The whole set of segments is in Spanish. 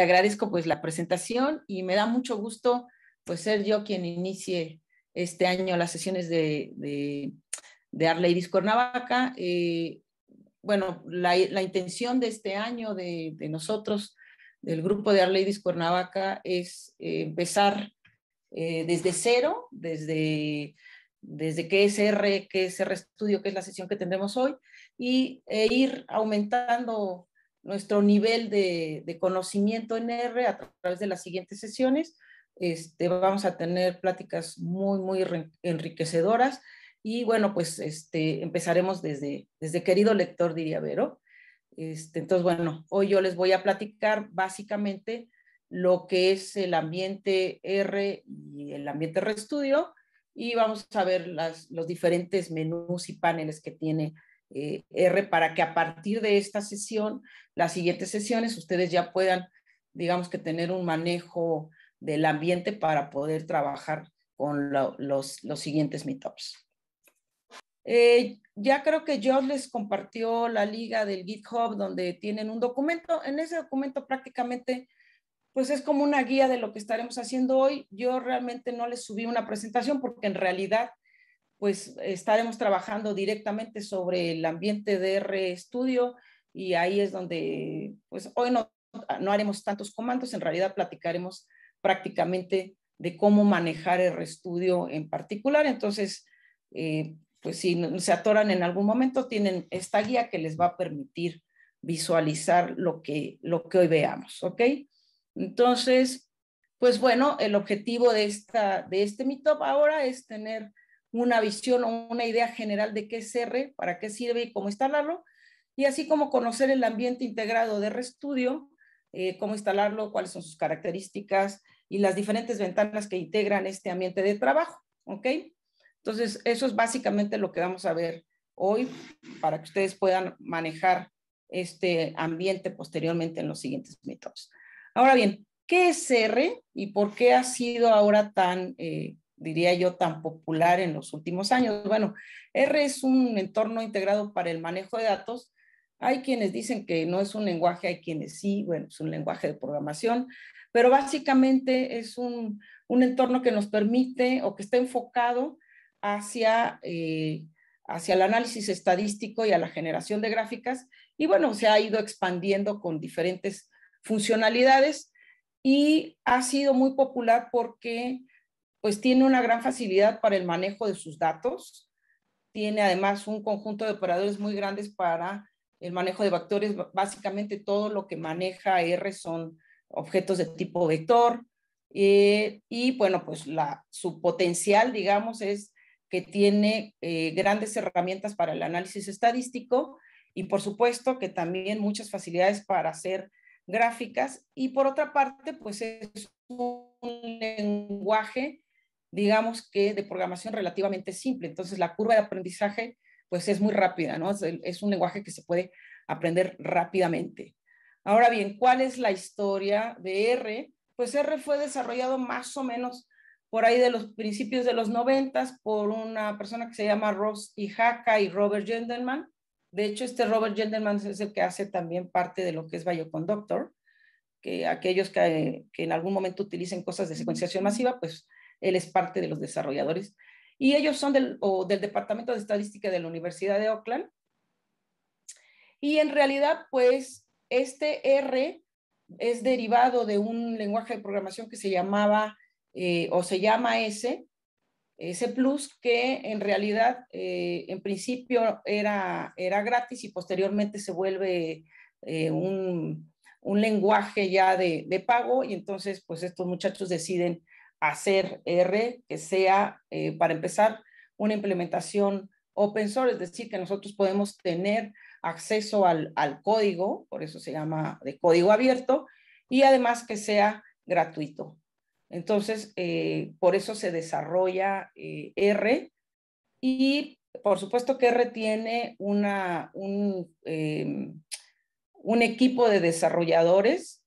agradezco pues la presentación y me da mucho gusto pues ser yo quien inicie este año las sesiones de, de, de Cuernavaca. Eh, bueno, la, la, intención de este año de, nosotros, del grupo de Ladies Cuernavaca, es eh, empezar eh, desde cero, desde, desde qué es R, qué es R Studio, que es la sesión que tendremos hoy, y, e ir aumentando nuestro nivel de, conocimiento en R a través de las siguientes sesiones. Este, vamos a tener pláticas muy, muy enriquecedoras y bueno, pues este, empezaremos desde, desde querido lector, diría Vero. Este, entonces, bueno, hoy yo les voy a platicar básicamente lo que es el ambiente R y el ambiente RStudio y vamos a ver los diferentes menús y paneles que tiene eh, R para que a partir de esta sesión, las siguientes sesiones, ustedes ya puedan, digamos que tener un manejo del ambiente para poder trabajar con los, los, siguientes meetups. Eh, ya creo que yo les compartió la liga del GitHub donde tienen un documento. En ese documento prácticamente pues es como una guía de lo que estaremos haciendo hoy. Yo realmente no les subí una presentación porque en realidad pues estaremos trabajando directamente sobre el ambiente de Studio y ahí es donde, pues hoy no, haremos tantos comandos, en realidad platicaremos prácticamente de cómo manejar Studio en particular. Entonces, eh, pues si se atoran en algún momento, tienen esta guía que les va a permitir visualizar lo que, lo que hoy veamos, ¿ok? Entonces, pues bueno, el objetivo de, esta, de este meetup ahora es tener una visión o una idea general de qué es R, para qué sirve y cómo instalarlo, y así como conocer el ambiente integrado de RStudio, eh, cómo instalarlo, cuáles son sus características y las diferentes ventanas que integran este ambiente de trabajo, ¿ok? Entonces, eso es básicamente lo que vamos a ver hoy para que ustedes puedan manejar este ambiente posteriormente en los siguientes métodos. Ahora bien, ¿qué es R y por qué ha sido ahora tan eh, diría yo, tan popular en los últimos años. Bueno, R es un entorno integrado para el manejo de datos. Hay quienes dicen que no es un lenguaje, hay quienes sí, bueno, es un lenguaje de programación, pero básicamente es un, entorno que nos permite o que está enfocado hacia, eh, hacia el análisis estadístico y a la generación de gráficas. Y bueno, se ha ido expandiendo con diferentes funcionalidades y ha sido muy popular porque pues tiene una gran facilidad para el manejo de sus datos, tiene además un conjunto de operadores muy grandes para el manejo de vectores, básicamente todo lo que maneja R son objetos de tipo vector, eh, y bueno, pues su potencial, digamos, es que tiene eh, grandes herramientas para el análisis estadístico y por supuesto que también muchas facilidades para hacer gráficas y por otra parte, pues es un lenguaje digamos que de programación relativamente simple. Entonces la curva de aprendizaje pues es muy rápida, ¿no? Es, un lenguaje que se puede aprender rápidamente. Ahora bien, ¿cuál es la historia de R? Pues R fue desarrollado más o menos por ahí de los principios de los noventas por una persona que se llama Ross Ijaka y Robert Gendelman. De hecho, este Robert Gendelman es el que hace también parte de lo que es Bioconductor, que aquellos que, que en algún momento utilicen cosas de secuenciación masiva, pues él es parte de los desarrolladores. Y ellos son del, Departamento de Estadística de la Universidad de Oakland. Y en realidad, pues, este R es derivado de un lenguaje de programación que se llamaba eh, o se llama S, S Plus, que en realidad eh, en principio era, era gratis y posteriormente se vuelve eh, un, lenguaje ya de, de, pago y entonces pues estos muchachos deciden hacer R que sea, eh, para empezar, una implementación open source, es decir, que nosotros podemos tener acceso al, código, por eso se llama de código abierto, y además que sea gratuito. Entonces, eh, por eso se desarrolla eh, R y por supuesto que R tiene una, un em, equipo de desarrolladores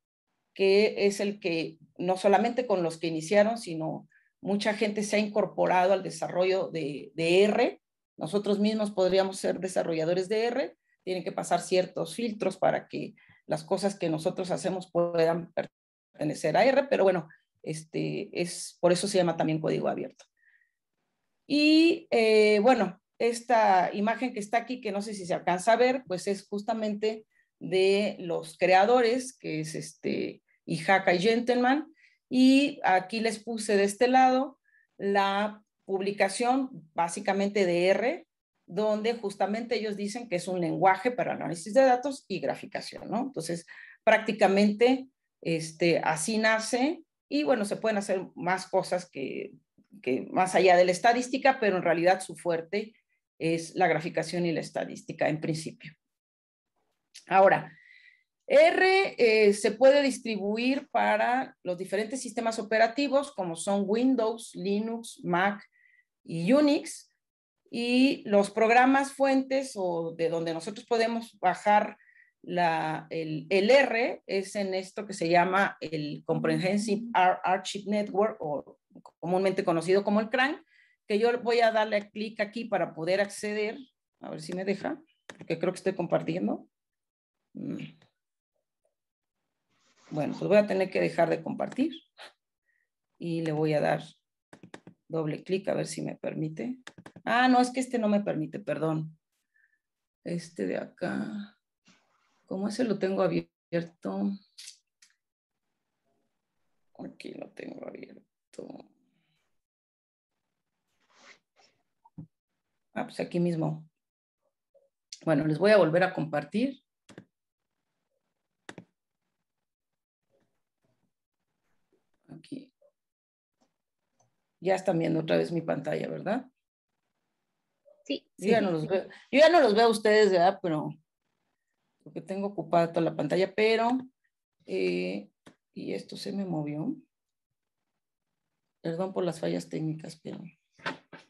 que es el que no solamente con los que iniciaron, sino mucha gente se ha incorporado al desarrollo de, R. Nosotros mismos podríamos ser desarrolladores de R, tienen que pasar ciertos filtros para que las cosas que nosotros hacemos puedan pertenecer a R, pero bueno, este, es, por eso se llama también código abierto. Y eh, bueno, esta imagen que está aquí, que no sé si se alcanza a ver, pues es justamente de los creadores, que es este, y Haka y Gentleman. Y aquí les puse de este lado la publicación básicamente de R, donde justamente ellos dicen que es un lenguaje para análisis de datos y graficación, ¿no? Entonces, prácticamente este, así nace y bueno, se pueden hacer más cosas que, que más allá de la estadística, pero en realidad su fuerte es la graficación y la estadística en principio. Ahora, R eh, se puede distribuir para los diferentes sistemas operativos como son Windows, Linux, Mac y Unix. Y los programas fuentes o de donde nosotros podemos bajar la, el, R es en esto que se llama el Comprehensive mm. Archive Network o comúnmente conocido como el CRAN, que yo voy a darle clic aquí para poder acceder. A ver si me deja, porque creo que estoy compartiendo. Mm. Bueno, pues voy a tener que dejar de compartir y le voy a dar doble clic a ver si me permite. Ah, no, es que este no me permite, perdón. Este de acá. ¿Cómo ese lo tengo abierto? Aquí lo tengo abierto. Ah, pues aquí mismo. Bueno, les voy a volver a compartir Ya están viendo otra vez mi pantalla, ¿verdad? Sí. Yo, ya, no los veo. ya no los veo a ustedes, ¿verdad? Pero porque tengo ocupada toda la pantalla, pero... Eh, y esto se me movió. Perdón por las fallas técnicas, pero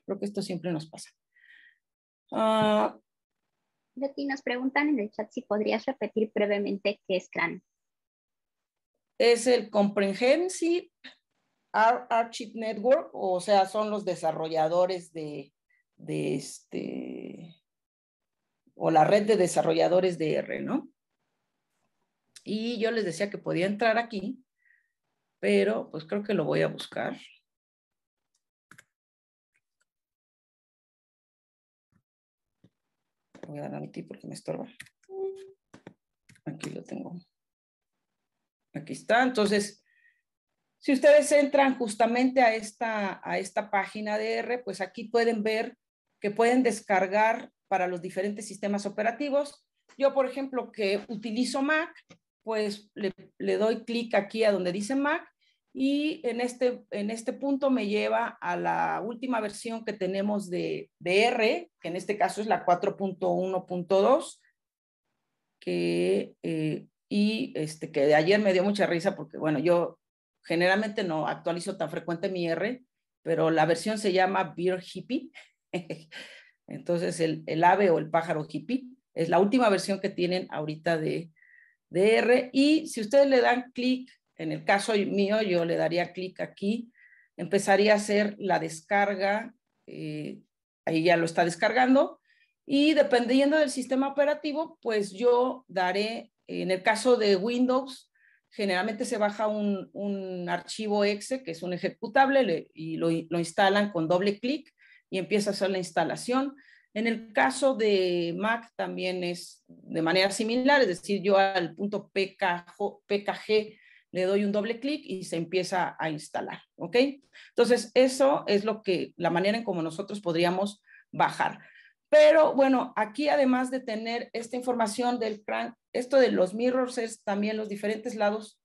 creo que esto siempre nos pasa. De ah, aquí nos preguntan en el chat si podrías repetir brevemente qué es CRAN. Es el Comprehensive R Network, o sea, son los desarrolladores de, este, o la red de desarrolladores de R, ¿no? Y yo les decía que podía entrar aquí, pero pues creo que lo voy a buscar. Voy a dar a ti porque me estorba. Aquí lo tengo. Aquí está. Entonces, si ustedes entran justamente a esta, a esta página de R, pues aquí pueden ver que pueden descargar para los diferentes sistemas operativos. Yo, por ejemplo, que utilizo Mac, pues le, doy clic aquí a donde dice Mac y en este, en este punto me lleva a la última versión que tenemos de, R, que en este caso es la 4.1.2, que, eh, y este, que de ayer me dio mucha risa porque, bueno, yo generalmente no actualizo tan frecuente mi R, pero la versión se llama Beer Hippie. Entonces, el, ave o el pájaro hippie es la última versión que tienen ahorita de, de R. Y si ustedes le dan clic, en el caso mío, yo le daría clic aquí, empezaría a hacer la descarga. Eh, ahí ya lo está descargando. Y dependiendo del sistema operativo, pues yo daré, en el caso de Windows, generalmente se baja un, archivo exe, que es un ejecutable, y lo, instalan con doble clic y empieza a hacer la instalación. En el caso de Mac también es de manera similar, es decir, yo al punto PKG le doy un doble clic y se empieza a instalar, ¿ok? Entonces, eso es lo que, la manera en como nosotros podríamos bajar. Pero bueno, aquí además de tener esta información del plan esto de los mirrors es también los diferentes lados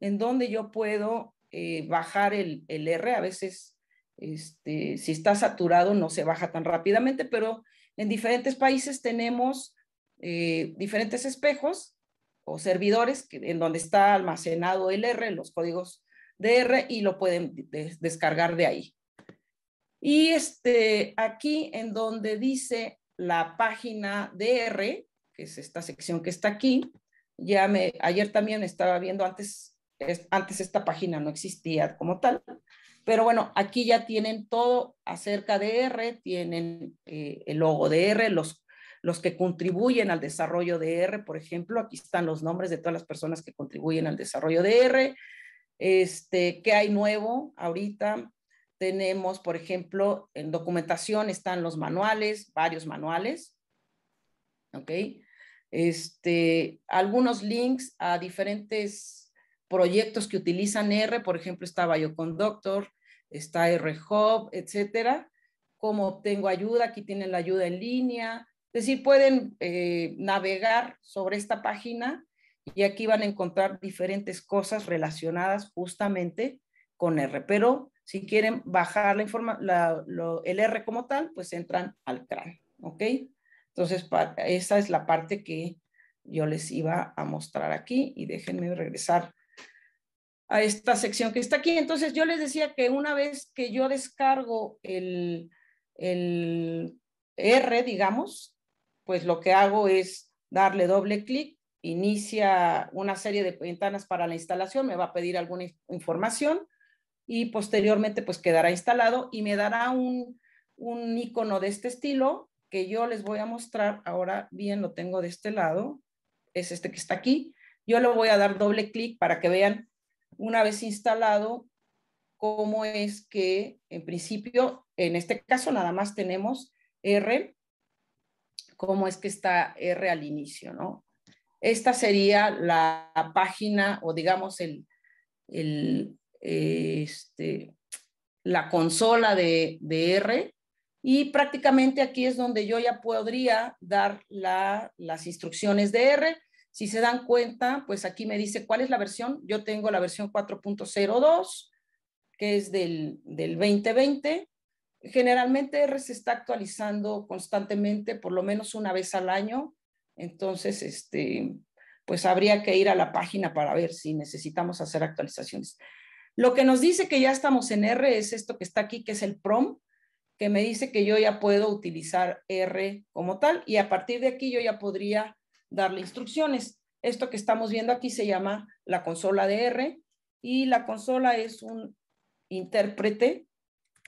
en donde yo puedo eh, bajar el, el, R. A veces, este, si está saturado, no se baja tan rápidamente, pero en diferentes países tenemos eh, diferentes espejos o servidores que, en donde está almacenado el R, los códigos de R, y lo pueden descargar de ahí. Y este, aquí en donde dice la página de R, que es esta sección que está aquí, ya me, ayer también estaba viendo antes, antes esta página no existía como tal, pero bueno, aquí ya tienen todo acerca de R, tienen eh, el logo de R, los, los que contribuyen al desarrollo de R, por ejemplo, aquí están los nombres de todas las personas que contribuyen al desarrollo de R, este, qué hay nuevo ahorita, tenemos, por ejemplo, en documentación están los manuales, varios manuales, ¿ok? Este, algunos links a diferentes proyectos que utilizan R, por ejemplo, está Bioconductor, está R-Hub, etcétera. Cómo obtengo ayuda, aquí tienen la ayuda en línea. Es decir, pueden eh, navegar sobre esta página y aquí van a encontrar diferentes cosas relacionadas justamente con R. Pero si quieren bajar la el R como tal, pues entran al CRAN, ¿ok? Entonces, esa es la parte que yo les iba a mostrar aquí y déjenme regresar a esta sección que está aquí. Entonces, yo les decía que una vez que yo descargo el, el R, digamos, pues lo que hago es darle doble clic, inicia una serie de ventanas para la instalación, me va a pedir alguna información y posteriormente pues quedará instalado y me dará un, un icono de este estilo que yo les voy a mostrar ahora bien lo tengo de este lado es este que está aquí yo le voy a dar doble clic para que vean una vez instalado cómo es que en principio en este caso nada más tenemos R cómo es que está R al inicio no esta sería la página o digamos el, el este, la consola de, de, R y prácticamente aquí es donde yo ya podría dar las instrucciones de R. Si se dan cuenta, pues aquí me dice cuál es la versión. Yo tengo la versión 4.02, que es del, 2020. Generalmente R se está actualizando constantemente, por lo menos una vez al año. Entonces, este, pues habría que ir a la página para ver si necesitamos hacer actualizaciones. Lo que nos dice que ya estamos en R es esto que está aquí, que es el PROM, que me dice que yo ya puedo utilizar R como tal y a partir de aquí yo ya podría darle instrucciones. Esto que estamos viendo aquí se llama la consola de R y la consola es un intérprete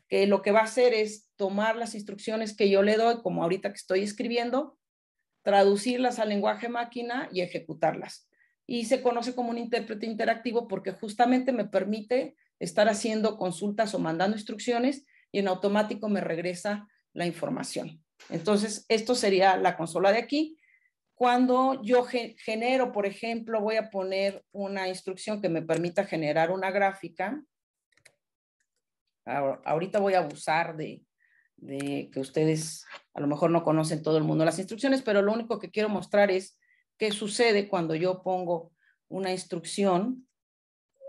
que lo que va a hacer es tomar las instrucciones que yo le doy, como ahorita que estoy escribiendo, traducirlas al lenguaje máquina y ejecutarlas y se conoce como un intérprete interactivo porque justamente me permite estar haciendo consultas o mandando instrucciones y en automático me regresa la información. Entonces, esto sería la consola de aquí. Cuando yo genero, por ejemplo, voy a poner una instrucción que me permita generar una gráfica. Ahorita voy a abusar de, que ustedes a lo mejor no conocen todo el mundo las instrucciones, pero lo único que quiero mostrar es ¿Qué sucede cuando yo pongo una instrucción?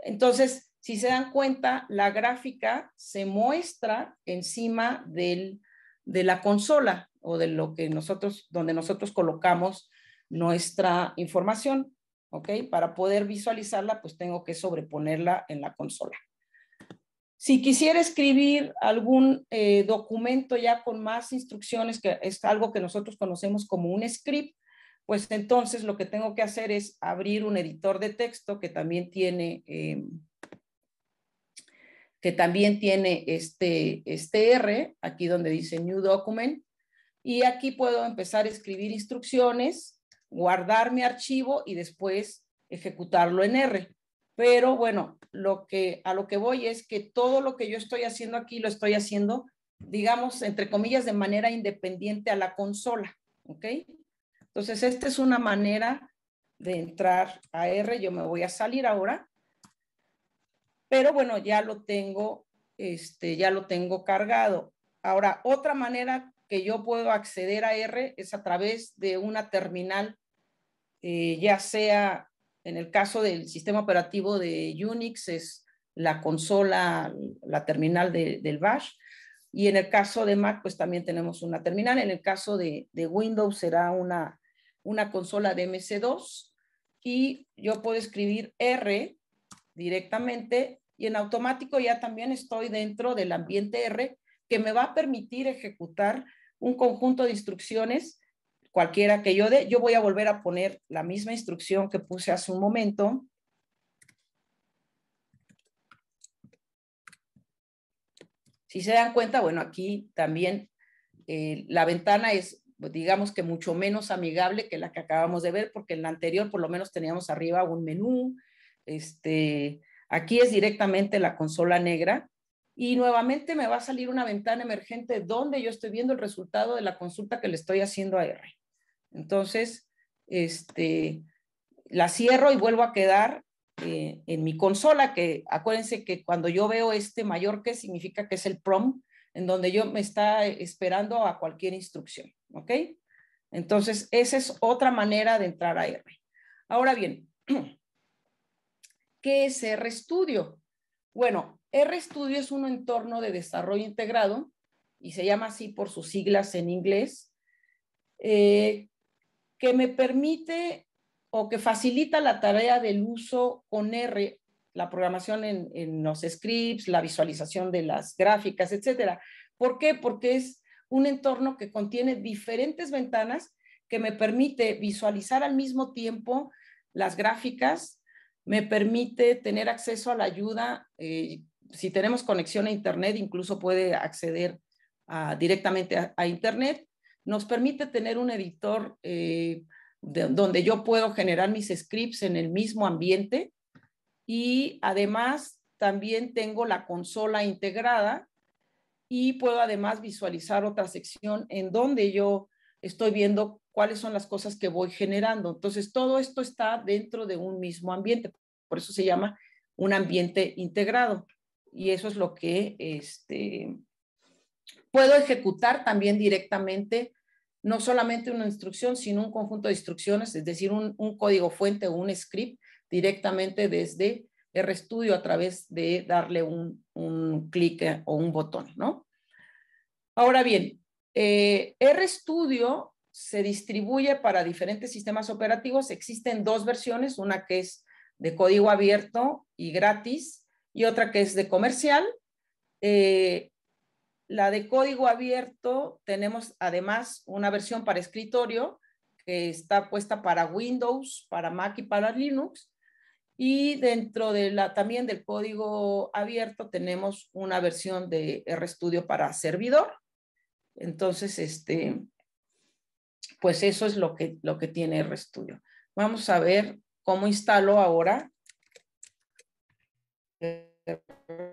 Entonces, si se dan cuenta, la gráfica se muestra encima del, de la consola o de lo que nosotros, donde nosotros colocamos nuestra información. ¿Ok? Para poder visualizarla, pues tengo que sobreponerla en la consola. Si quisiera escribir algún eh, documento ya con más instrucciones, que es algo que nosotros conocemos como un script, pues entonces lo que tengo que hacer es abrir un editor de texto que también tiene, eh, que también tiene este, este R, aquí donde dice New Document, y aquí puedo empezar a escribir instrucciones, guardar mi archivo y después ejecutarlo en R. Pero bueno, lo que, a lo que voy es que todo lo que yo estoy haciendo aquí lo estoy haciendo, digamos, entre comillas, de manera independiente a la consola, ¿ok? Entonces, esta es una manera de entrar a R. Yo me voy a salir ahora. Pero bueno, ya lo tengo, este, ya lo tengo cargado. Ahora, otra manera que yo puedo acceder a R es a través de una terminal, eh, ya sea en el caso del sistema operativo de Unix, es la consola, la terminal del Bash. Y en el caso de Mac, pues también tenemos una terminal. En el caso de, de Windows será una, una consola de MC2 y yo puedo escribir R directamente y en automático ya también estoy dentro del ambiente R que me va a permitir ejecutar un conjunto de instrucciones cualquiera que yo dé. Yo voy a volver a poner la misma instrucción que puse hace un momento. Si se dan cuenta, bueno, aquí también eh, la ventana es pues, digamos que mucho menos amigable que la que acabamos de ver, porque en la anterior por lo menos teníamos arriba un menú. Este, aquí es directamente la consola negra y nuevamente me va a salir una ventana emergente donde yo estoy viendo el resultado de la consulta que le estoy haciendo a R. Entonces, este, la cierro y vuelvo a quedar eh, en mi consola, que acuérdense que cuando yo veo este mayor que significa que es el prom, en donde yo me está esperando a cualquier instrucción, ¿ok? Entonces, esa es otra manera de entrar a R. Ahora bien, ¿qué es RStudio? Bueno, RStudio es un entorno de desarrollo integrado y se llama así por sus siglas en inglés, eh, que me permite o que facilita la tarea del uso con R la programación en, los scripts, la visualización de las gráficas, etcétera. ¿Por qué? Porque es un entorno que contiene diferentes ventanas que me permite visualizar al mismo tiempo las gráficas, me permite tener acceso a la ayuda. Eh, si tenemos conexión a Internet, incluso puede acceder directamente a, Internet. Nos permite tener un editor eh, donde yo puedo generar mis scripts en el mismo ambiente y además también tengo la consola integrada y puedo además visualizar otra sección en donde yo estoy viendo cuáles son las cosas que voy generando. Entonces, todo esto está dentro de un mismo ambiente, por eso se llama un ambiente integrado. Y eso es lo que este, puedo ejecutar también directamente, no solamente una instrucción, sino un conjunto de instrucciones, es decir, un, un código fuente o un script directamente desde RStudio a través de darle un, clic eh, o un botón, Ahora bien, eh, RStudio se distribuye para diferentes sistemas operativos. Existen dos versiones, una que es de código abierto y gratis y otra que es de comercial. Eh, la de código abierto tenemos además una versión para escritorio que está puesta para Windows, para Mac y para Linux. Y dentro de la, también del código abierto tenemos una versión de RStudio para servidor. Entonces, este, pues eso es lo que, lo que tiene RStudio. Vamos a ver cómo instalo ahora eh,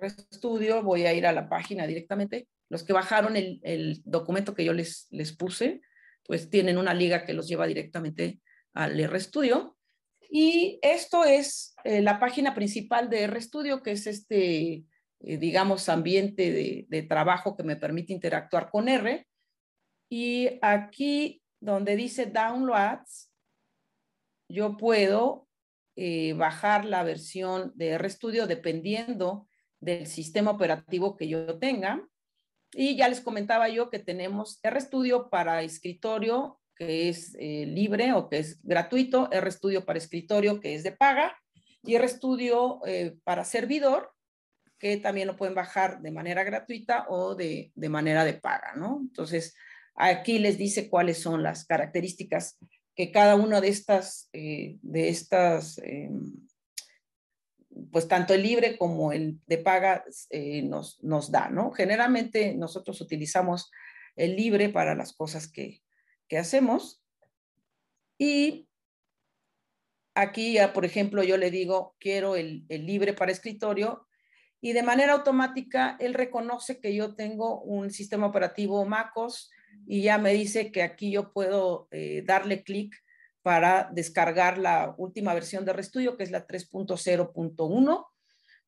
RStudio. Voy a ir a la página directamente. Los que bajaron el, documento que yo les, les puse, pues tienen una liga que los lleva directamente al RStudio. Y esto es eh, la página principal de RStudio, que es este, eh, digamos, ambiente de, trabajo que me permite interactuar con R. Y aquí donde dice Downloads, yo puedo eh, bajar la versión de RStudio dependiendo del sistema operativo que yo tenga. Y ya les comentaba yo que tenemos RStudio para escritorio que es eh, libre o que es gratuito, RStudio para escritorio, que es de paga, y RStudio estudio eh, para servidor, que también lo pueden bajar de manera gratuita o de, manera de paga, ¿no? Entonces, aquí les dice cuáles son las características que cada una de estas, eh, de estas pues tanto el libre como el de paga nos, nos da, ¿no? Generalmente nosotros utilizamos el libre para las cosas que, que hacemos. Y aquí, por ejemplo, yo le digo, quiero el, libre para escritorio y de manera automática él reconoce que yo tengo un sistema operativo MacOS y ya me dice que aquí yo puedo eh, darle clic para descargar la última versión de Restudio, que es la 3.0.1.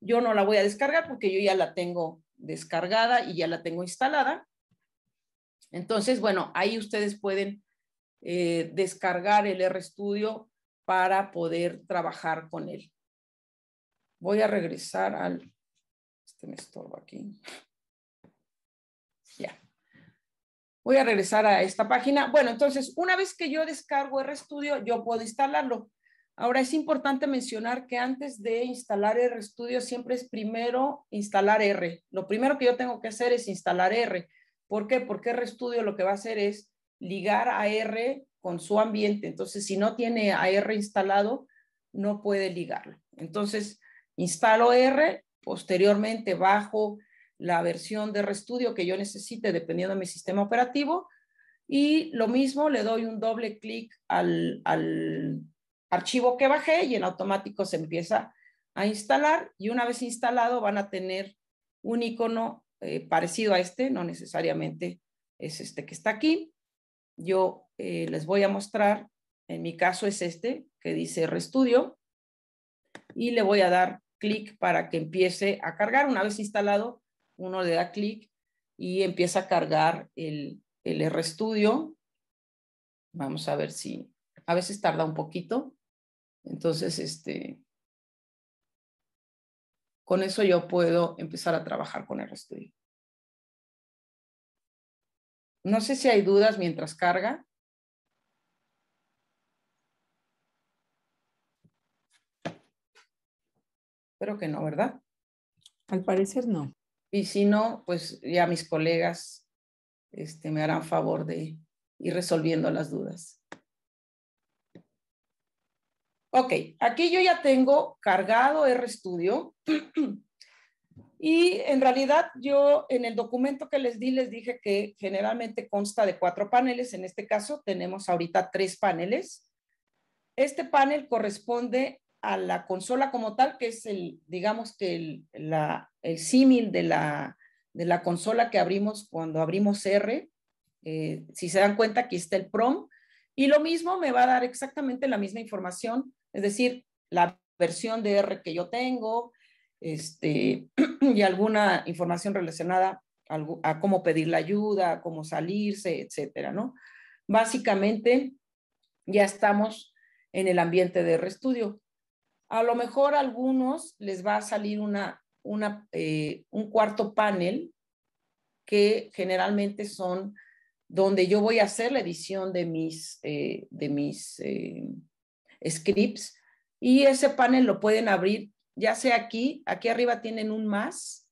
Yo no la voy a descargar porque yo ya la tengo descargada y ya la tengo instalada. Entonces, bueno, ahí ustedes pueden eh, descargar el RStudio para poder trabajar con él. Voy a regresar al... Este me estorba aquí. Ya. Voy a regresar a esta página. Bueno, entonces, una vez que yo descargo RStudio, yo puedo instalarlo. Ahora es importante mencionar que antes de instalar RStudio siempre es primero instalar R. Lo primero que yo tengo que hacer es instalar R. ¿Por qué? Porque RStudio lo que va a hacer es ligar R con su ambiente. Entonces, si no tiene AR instalado, no puede ligarlo. Entonces, instalo R, posteriormente bajo la versión de RStudio que yo necesite dependiendo de mi sistema operativo y lo mismo le doy un doble clic al, al archivo que bajé y en automático se empieza a instalar y una vez instalado van a tener un icono eh, parecido a este, no necesariamente es este que está aquí. Yo eh, les voy a mostrar, en mi caso es este que dice RStudio y le voy a dar clic para que empiece a cargar. Una vez instalado, uno le da clic y empieza a cargar el, el RStudio. Vamos a ver si a veces tarda un poquito. Entonces, este, con eso yo puedo empezar a trabajar con el estudio. No sé si hay dudas mientras carga. Espero que no, ¿verdad? Al parecer no. Y si no, pues ya mis colegas este, me harán favor de ir resolviendo las dudas. Ok, aquí yo ya tengo cargado RStudio y en realidad yo en el documento que les di les dije que generalmente consta de cuatro paneles, en este caso tenemos ahorita tres paneles. Este panel corresponde a la consola como tal, que es el, digamos que el, la, el símil de la, de la consola que abrimos cuando abrimos R. Eh, si se dan cuenta, aquí está el PROM. Y lo mismo me va a dar exactamente la misma información es decir, la versión de R que yo tengo este, y alguna información relacionada a, cómo pedir la ayuda, cómo salirse, etcétera, ¿no? Básicamente, ya estamos en el ambiente de RStudio. A lo mejor a algunos les va a salir una, una eh, un cuarto panel que generalmente son donde yo voy a hacer la edición de mis, eh, de mis eh, scripts y ese panel lo pueden abrir ya sea aquí, aquí arriba tienen un más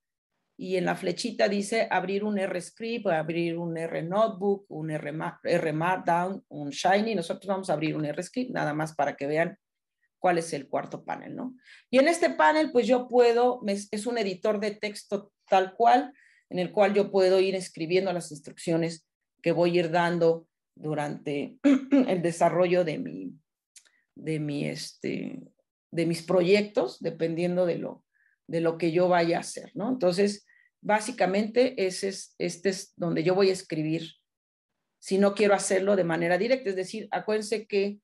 y en la flechita dice abrir un R script, abrir un R notebook, un R, R markdown, un Shiny. Nosotros vamos a abrir un R script nada más para que vean cuál es el cuarto panel, ¿no? Y en este panel pues yo puedo, es un editor de texto tal cual, en el cual yo puedo ir escribiendo las instrucciones que voy a ir dando durante el desarrollo de mi, de, mi, este, de mis proyectos, dependiendo de lo, de lo que yo vaya a hacer, ¿no? Entonces, básicamente, ese es, este es donde yo voy a escribir si no quiero hacerlo de manera directa. Es decir, acuérdense que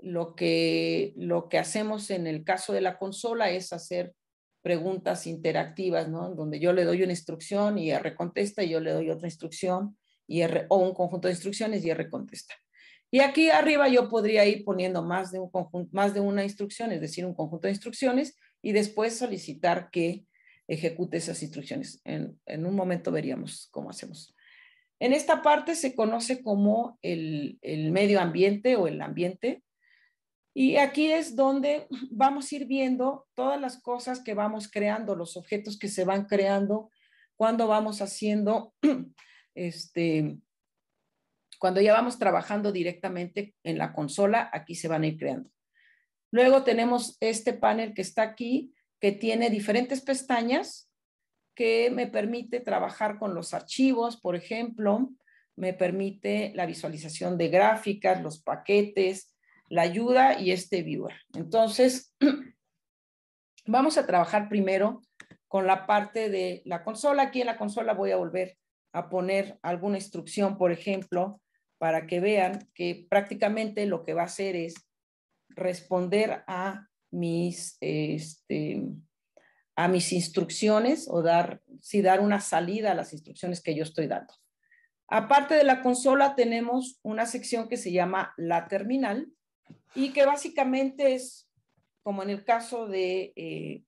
lo que, lo que hacemos en el caso de la consola es hacer preguntas interactivas, ¿no? Donde yo le doy una instrucción y R contesta, y yo le doy otra instrucción y o un conjunto de instrucciones y R contesta. Y aquí arriba yo podría ir poniendo más de, un conjunto, más de una instrucción, es decir, un conjunto de instrucciones, y después solicitar que ejecute esas instrucciones. En, un momento veríamos cómo hacemos. En esta parte se conoce como el, el medio ambiente o el ambiente, y aquí es donde vamos a ir viendo todas las cosas que vamos creando, los objetos que se van creando, cuando vamos haciendo este, cuando ya vamos trabajando directamente en la consola, aquí se van a ir creando. Luego tenemos este panel que está aquí, que tiene diferentes pestañas que me permite trabajar con los archivos, por ejemplo, me permite la visualización de gráficas, los paquetes, la ayuda y este viewer. Entonces, vamos a trabajar primero con la parte de la consola. Aquí en la consola voy a volver a poner alguna instrucción, por ejemplo, para que vean que prácticamente lo que va a hacer es responder a mis, este, a mis instrucciones o dar, dar una salida a las instrucciones que yo estoy dando. Aparte de la consola, tenemos una sección que se llama la terminal y que básicamente es, como en el caso de, eh,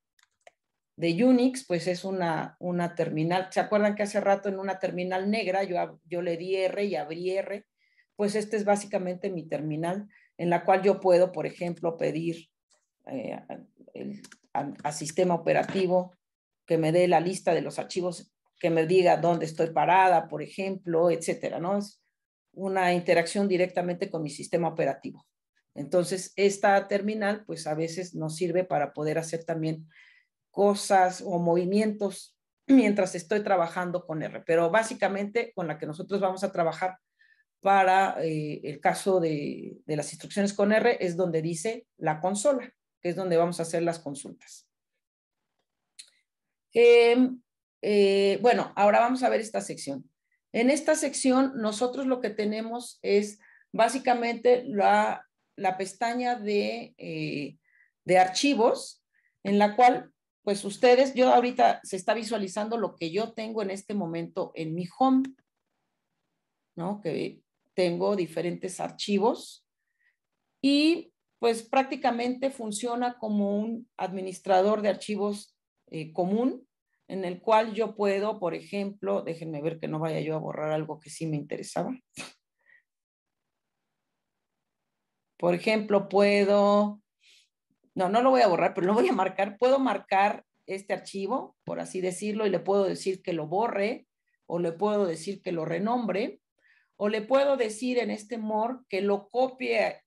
de Unix, pues es una, una terminal. ¿Se acuerdan que hace rato en una terminal negra yo, yo le di R y abrí R? pues este es básicamente mi terminal en la cual yo puedo, por ejemplo, pedir eh, al sistema operativo que me dé la lista de los archivos, que me diga dónde estoy parada, por ejemplo, etcétera, ¿no? Es una interacción directamente con mi sistema operativo. Entonces, esta terminal, pues a veces nos sirve para poder hacer también cosas o movimientos mientras estoy trabajando con R, pero básicamente con la que nosotros vamos a trabajar para eh, el caso de, las instrucciones con R es donde dice la consola, que es donde vamos a hacer las consultas. Em, eh, bueno, ahora vamos a ver esta sección. En esta sección nosotros lo que tenemos es básicamente la, pestaña eh, de, archivos en la cual pues ustedes, yo ahorita se está visualizando lo que yo tengo en este momento en mi home. ¿no? Que tengo diferentes archivos y pues prácticamente funciona como un administrador de archivos eh, común en el cual yo puedo, por ejemplo, déjenme ver que no vaya yo a borrar algo que sí me interesaba. Por ejemplo, puedo, no, no lo voy a borrar, pero lo voy a marcar. Puedo marcar este archivo, por así decirlo, y le puedo decir que lo borre o le puedo decir que lo renombre o le puedo decir en este MOR que lo copie,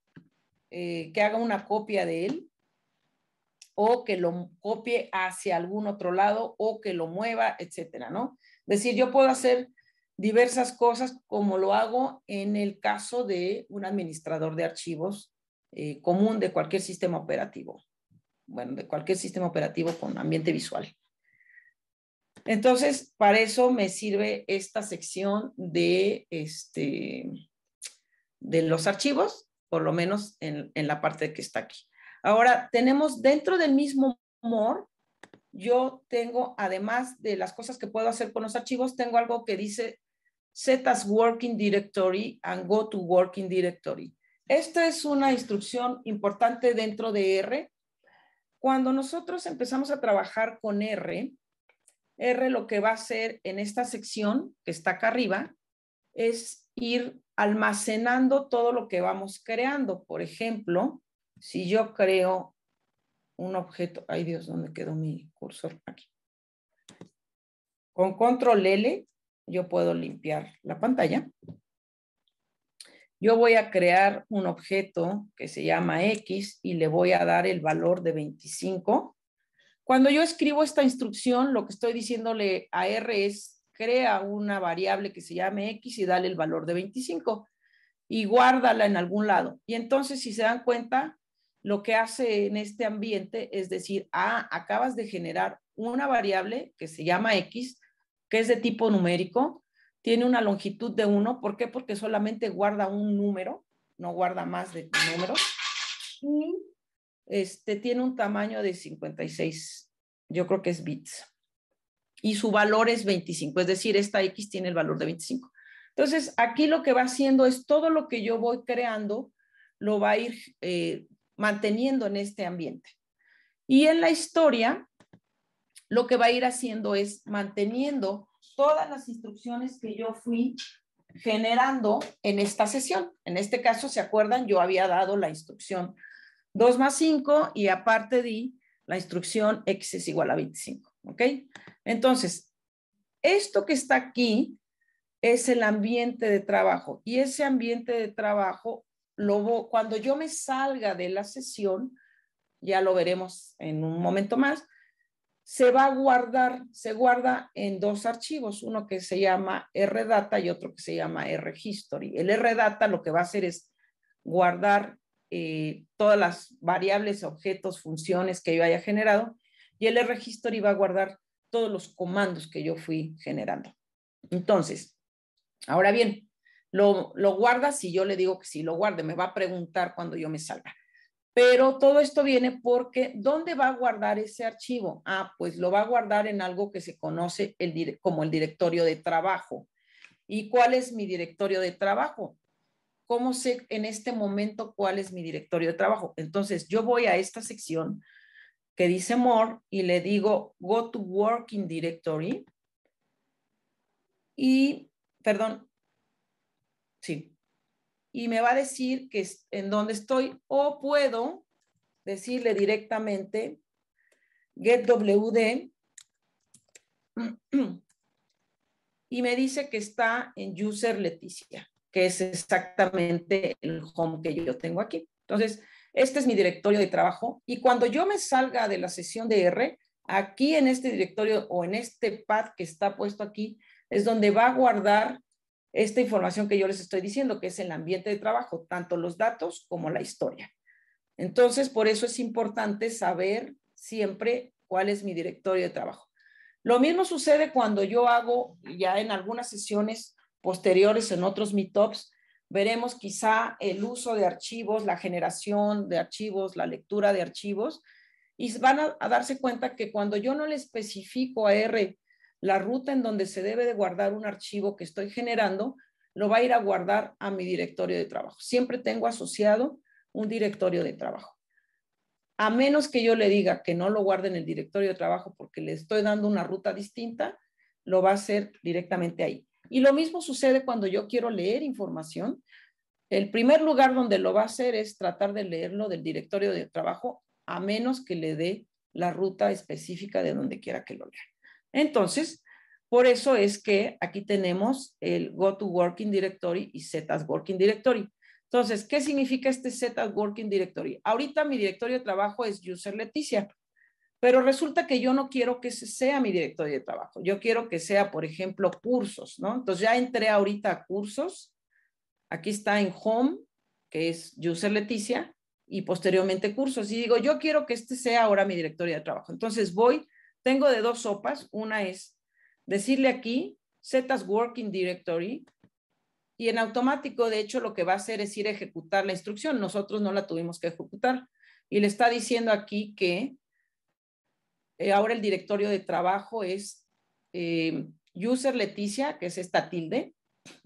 eh, que haga una copia de él, o que lo copie hacia algún otro lado, o que lo mueva, etcétera, ¿no? Es decir, yo puedo hacer diversas cosas como lo hago en el caso de un administrador de archivos eh, común de cualquier sistema operativo, bueno, de cualquier sistema operativo con ambiente visual. Entonces, para eso me sirve esta sección de, este, de los archivos, por lo menos en, la parte que está aquí. Ahora, tenemos dentro del mismo MOR, yo tengo, además de las cosas que puedo hacer con los archivos, tengo algo que dice set as Working Directory and Go to Working Directory. Esta es una instrucción importante dentro de R. Cuando nosotros empezamos a trabajar con R, R lo que va a hacer en esta sección que está acá arriba es ir almacenando todo lo que vamos creando. Por ejemplo, si yo creo un objeto, ay Dios, ¿dónde quedó mi cursor? Aquí. Con control L yo puedo limpiar la pantalla. Yo voy a crear un objeto que se llama X y le voy a dar el valor de 25 cuando yo escribo esta instrucción, lo que estoy diciéndole a R es crea una variable que se llame X y dale el valor de 25 y guárdala en algún lado. Y entonces, si se dan cuenta, lo que hace en este ambiente es decir, ah, acabas de generar una variable que se llama X, que es de tipo numérico, tiene una longitud de 1. ¿Por qué? Porque solamente guarda un número, no guarda más de números. Y este, tiene un tamaño de 56, yo creo que es bits. Y su valor es 25, es decir, esta X tiene el valor de 25. Entonces, aquí lo que va haciendo es todo lo que yo voy creando, lo va a ir eh, manteniendo en este ambiente. Y en la historia, lo que va a ir haciendo es manteniendo todas las instrucciones que yo fui generando en esta sesión. En este caso, ¿se acuerdan? Yo había dado la instrucción 2 más 5 y aparte di la instrucción x es igual a 25. ¿Ok? Entonces, esto que está aquí es el ambiente de trabajo y ese ambiente de trabajo, cuando yo me salga de la sesión, ya lo veremos en un momento más, se va a guardar, se guarda en dos archivos, uno que se llama RData y otro que se llama RHistory. El RData lo que va a hacer es guardar eh, todas las variables, objetos, funciones que yo haya generado y el registro iba a guardar todos los comandos que yo fui generando. Entonces, ahora bien, lo, guarda si yo le digo que sí lo guarde, me va a preguntar cuando yo me salga. Pero todo esto viene porque ¿dónde va a guardar ese archivo? Ah, pues lo va a guardar en algo que se conoce como el directorio de trabajo. ¿Y cuál es mi directorio de trabajo? ¿Cómo sé en este momento cuál es mi directorio de trabajo? Entonces, yo voy a esta sección que dice More y le digo Go to Working Directory. Y, perdón, sí. Y me va a decir que es en dónde estoy o puedo decirle directamente get wd y me dice que está en user Leticia que es exactamente el home que yo tengo aquí. Entonces, este es mi directorio de trabajo y cuando yo me salga de la sesión de R, aquí en este directorio o en este pad que está puesto aquí, es donde va a guardar esta información que yo les estoy diciendo, que es el ambiente de trabajo, tanto los datos como la historia. Entonces, por eso es importante saber siempre cuál es mi directorio de trabajo. Lo mismo sucede cuando yo hago ya en algunas sesiones posteriores en otros meetups, veremos quizá el uso de archivos, la generación de archivos, la lectura de archivos, y van a, darse cuenta que cuando yo no le especifico a R la ruta en donde se debe de guardar un archivo que estoy generando, lo va a ir a guardar a mi directorio de trabajo. Siempre tengo asociado un directorio de trabajo. A menos que yo le diga que no lo guarde en el directorio de trabajo porque le estoy dando una ruta distinta, lo va a hacer directamente ahí. Y lo mismo sucede cuando yo quiero leer información. El primer lugar donde lo va a hacer es tratar de leerlo del directorio de trabajo, a menos que le dé la ruta específica de donde quiera que lo lea. Entonces, por eso es que aquí tenemos el Go to Working Directory y Zetas Working Directory. Entonces, ¿qué significa este Zetas Working Directory? Ahorita mi directorio de trabajo es User Leticia pero resulta que yo no quiero que ese sea mi directorio de trabajo. Yo quiero que sea, por ejemplo, cursos, ¿no? Entonces ya entré ahorita a cursos. Aquí está en Home, que es User Leticia, y posteriormente cursos. Y digo, yo quiero que este sea ahora mi directorio de trabajo. Entonces voy, tengo de dos sopas. Una es decirle aquí, Zetas Working Directory, y en automático, de hecho, lo que va a hacer es ir a ejecutar la instrucción. Nosotros no la tuvimos que ejecutar. Y le está diciendo aquí que eh, ahora el directorio de trabajo es eh, user Leticia, que es esta tilde,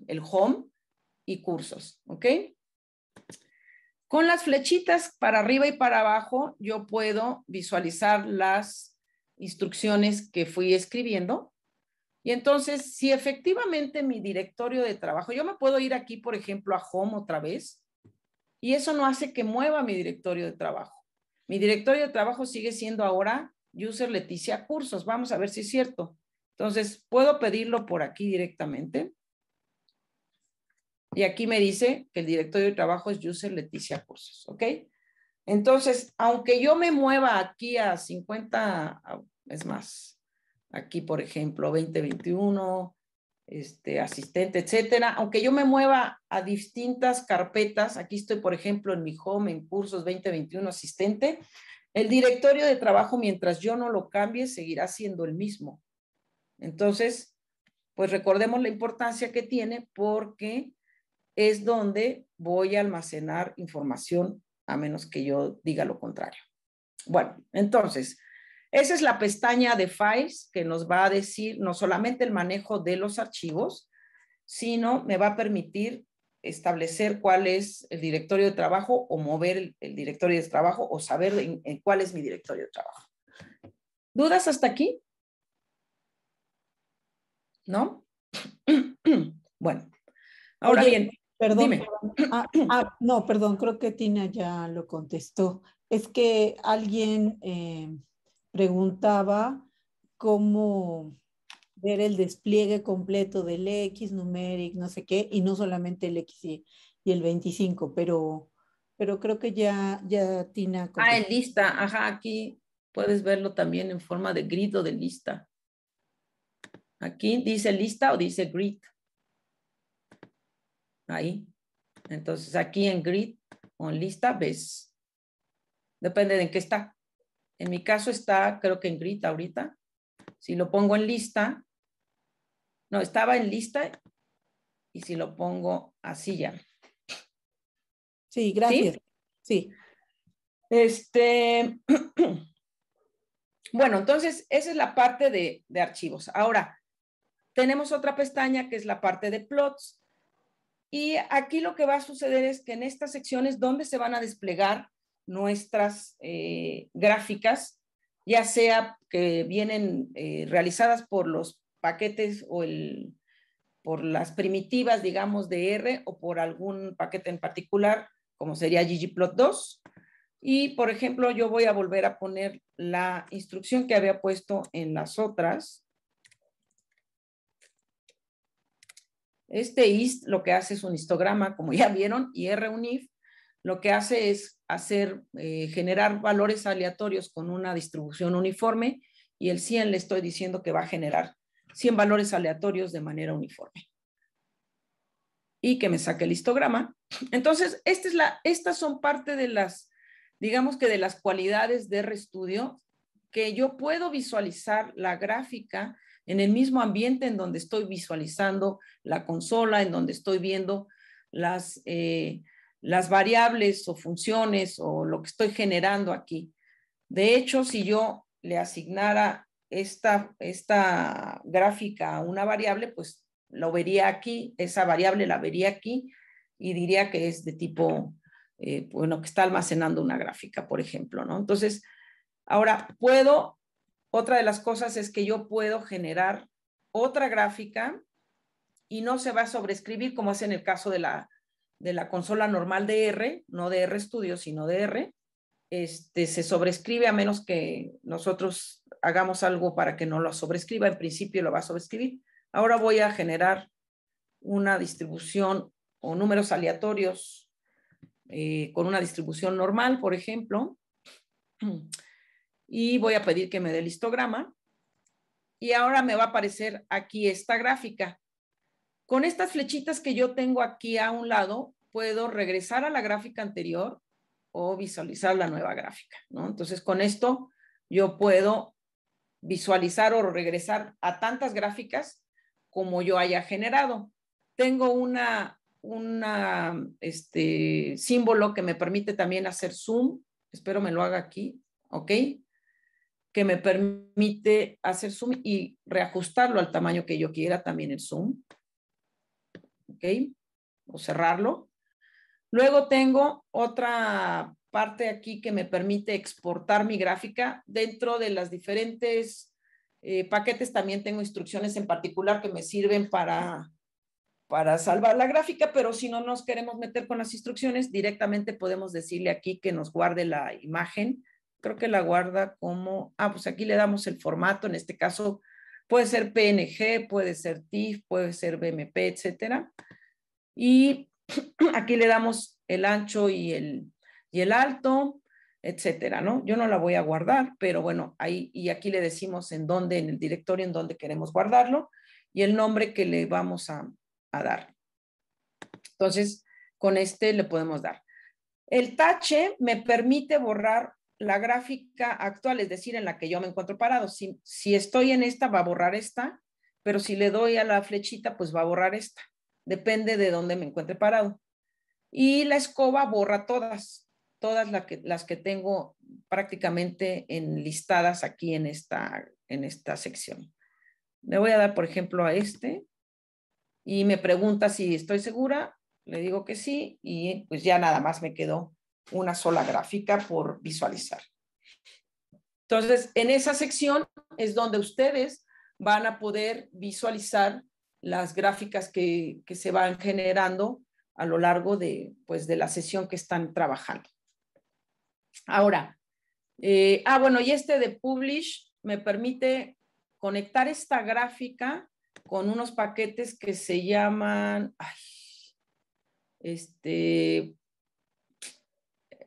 el home y cursos, ¿ok? Con las flechitas para arriba y para abajo, yo puedo visualizar las instrucciones que fui escribiendo. Y entonces, si efectivamente mi directorio de trabajo, yo me puedo ir aquí, por ejemplo, a Home otra vez, y eso no hace que mueva mi directorio de trabajo. Mi directorio de trabajo sigue siendo ahora user Leticia Cursos. Vamos a ver si es cierto. Entonces, puedo pedirlo por aquí directamente. Y aquí me dice que el directorio de trabajo es user Leticia Cursos, ¿ok? Entonces, aunque yo me mueva aquí a 50, es más, aquí por ejemplo, 2021, este, asistente, etcétera, aunque yo me mueva a distintas carpetas, aquí estoy por ejemplo en mi home, en cursos 2021 asistente, el directorio de trabajo, mientras yo no lo cambie, seguirá siendo el mismo. Entonces, pues recordemos la importancia que tiene porque es donde voy a almacenar información a menos que yo diga lo contrario. Bueno, entonces, esa es la pestaña de Files que nos va a decir no solamente el manejo de los archivos, sino me va a permitir establecer cuál es el directorio de trabajo o mover el, directorio de trabajo o saber en, cuál es mi directorio de trabajo. ¿Dudas hasta aquí? ¿No? Bueno, ahora bien, perdón. Ah, ah, no, perdón, creo que Tina ya lo contestó. Es que alguien eh, preguntaba cómo ver el despliegue completo del X, numeric, no sé qué, y no solamente el X y, el 25, pero, pero creo que ya, ya Tina. Ah, en lista, ajá, aquí puedes verlo también en forma de grid o de lista. Aquí dice lista o dice grid. Ahí. Entonces aquí en grid o en lista ves. Depende de en qué está. En mi caso está, creo que en grid ahorita. Si lo pongo en lista, no, estaba en lista y si lo pongo así ya. Sí, gracias. Sí. Este, bueno, entonces esa es la parte de, archivos. Ahora, tenemos otra pestaña que es la parte de plots. Y aquí lo que va a suceder es que en estas secciones donde se van a desplegar nuestras eh, gráficas, ya sea que vienen eh, realizadas por los paquetes o el, por las primitivas, digamos, de R o por algún paquete en particular, como sería ggplot2. Y, por ejemplo, yo voy a volver a poner la instrucción que había puesto en las otras. Este ist lo que hace es un histograma, como ya vieron, y runif lo que hace es hacer, eh, generar valores aleatorios con una distribución uniforme y el 100 le estoy diciendo que va a generar 100 valores aleatorios de manera uniforme. Y que me saque el histograma. Entonces, estas son parte de las, digamos que de las cualidades de RStudio, que yo puedo visualizar la gráfica en el mismo ambiente en donde estoy visualizando la consola, en donde estoy viendo las, eh, las variables o funciones o lo que estoy generando aquí. De hecho, si yo le asignara esta, esta gráfica a una variable, pues lo vería aquí, esa variable la vería aquí y diría que es de tipo, eh, bueno, que está almacenando una gráfica, por ejemplo, ¿no? Entonces, ahora puedo, otra de las cosas es que yo puedo generar otra gráfica y no se va a sobrescribir, como es en el caso de la, de la consola normal de R, no de RStudio, sino de R. Este, se sobrescribe a menos que nosotros hagamos algo para que no lo sobrescriba. En principio lo va a sobrescribir. Ahora voy a generar una distribución o números aleatorios eh, con una distribución normal, por ejemplo. Y voy a pedir que me dé el histograma. Y ahora me va a aparecer aquí esta gráfica. Con estas flechitas que yo tengo aquí a un lado, puedo regresar a la gráfica anterior o visualizar la nueva gráfica. Entonces, con esto yo puedo visualizar o regresar a tantas gráficas como yo haya generado. Tengo una, una este, símbolo que me permite también hacer zoom, espero me lo haga aquí, ¿ok? Que me permite hacer zoom y reajustarlo al tamaño que yo quiera también el zoom, ¿ok? O cerrarlo. Luego tengo otra parte aquí que me permite exportar mi gráfica. Dentro de las diferentes eh, paquetes también tengo instrucciones en particular que me sirven para, para salvar la gráfica, pero si no nos queremos meter con las instrucciones, directamente podemos decirle aquí que nos guarde la imagen. Creo que la guarda como, ah, pues aquí le damos el formato, en este caso puede ser PNG, puede ser TIFF, puede ser BMP, etcétera. Y aquí le damos el ancho y el, y el alto, etcétera, ¿no? Yo no la voy a guardar, pero bueno, ahí y aquí le decimos en dónde, en el directorio, en dónde queremos guardarlo y el nombre que le vamos a, dar. Entonces, con este le podemos dar. El tache me permite borrar la gráfica actual, es decir, en la que yo me encuentro parado. Si, si estoy en esta, va a borrar esta, pero si le doy a la flechita, pues va a borrar esta. Depende de dónde me encuentre parado. Y la escoba borra todas, todas las que, tengo prácticamente enlistadas aquí en esta, en esta sección. Le voy a dar, por ejemplo, a este y me pregunta si estoy segura, le digo que sí y pues ya nada más me quedó una sola gráfica por visualizar. Entonces, en esa sección es donde ustedes van a poder visualizar las gráficas que, que se van generando a lo largo de, pues, de la sesión que están trabajando. Ahora, eh, ah, bueno, y este de Publish me permite conectar esta gráfica con unos paquetes que se llaman, este,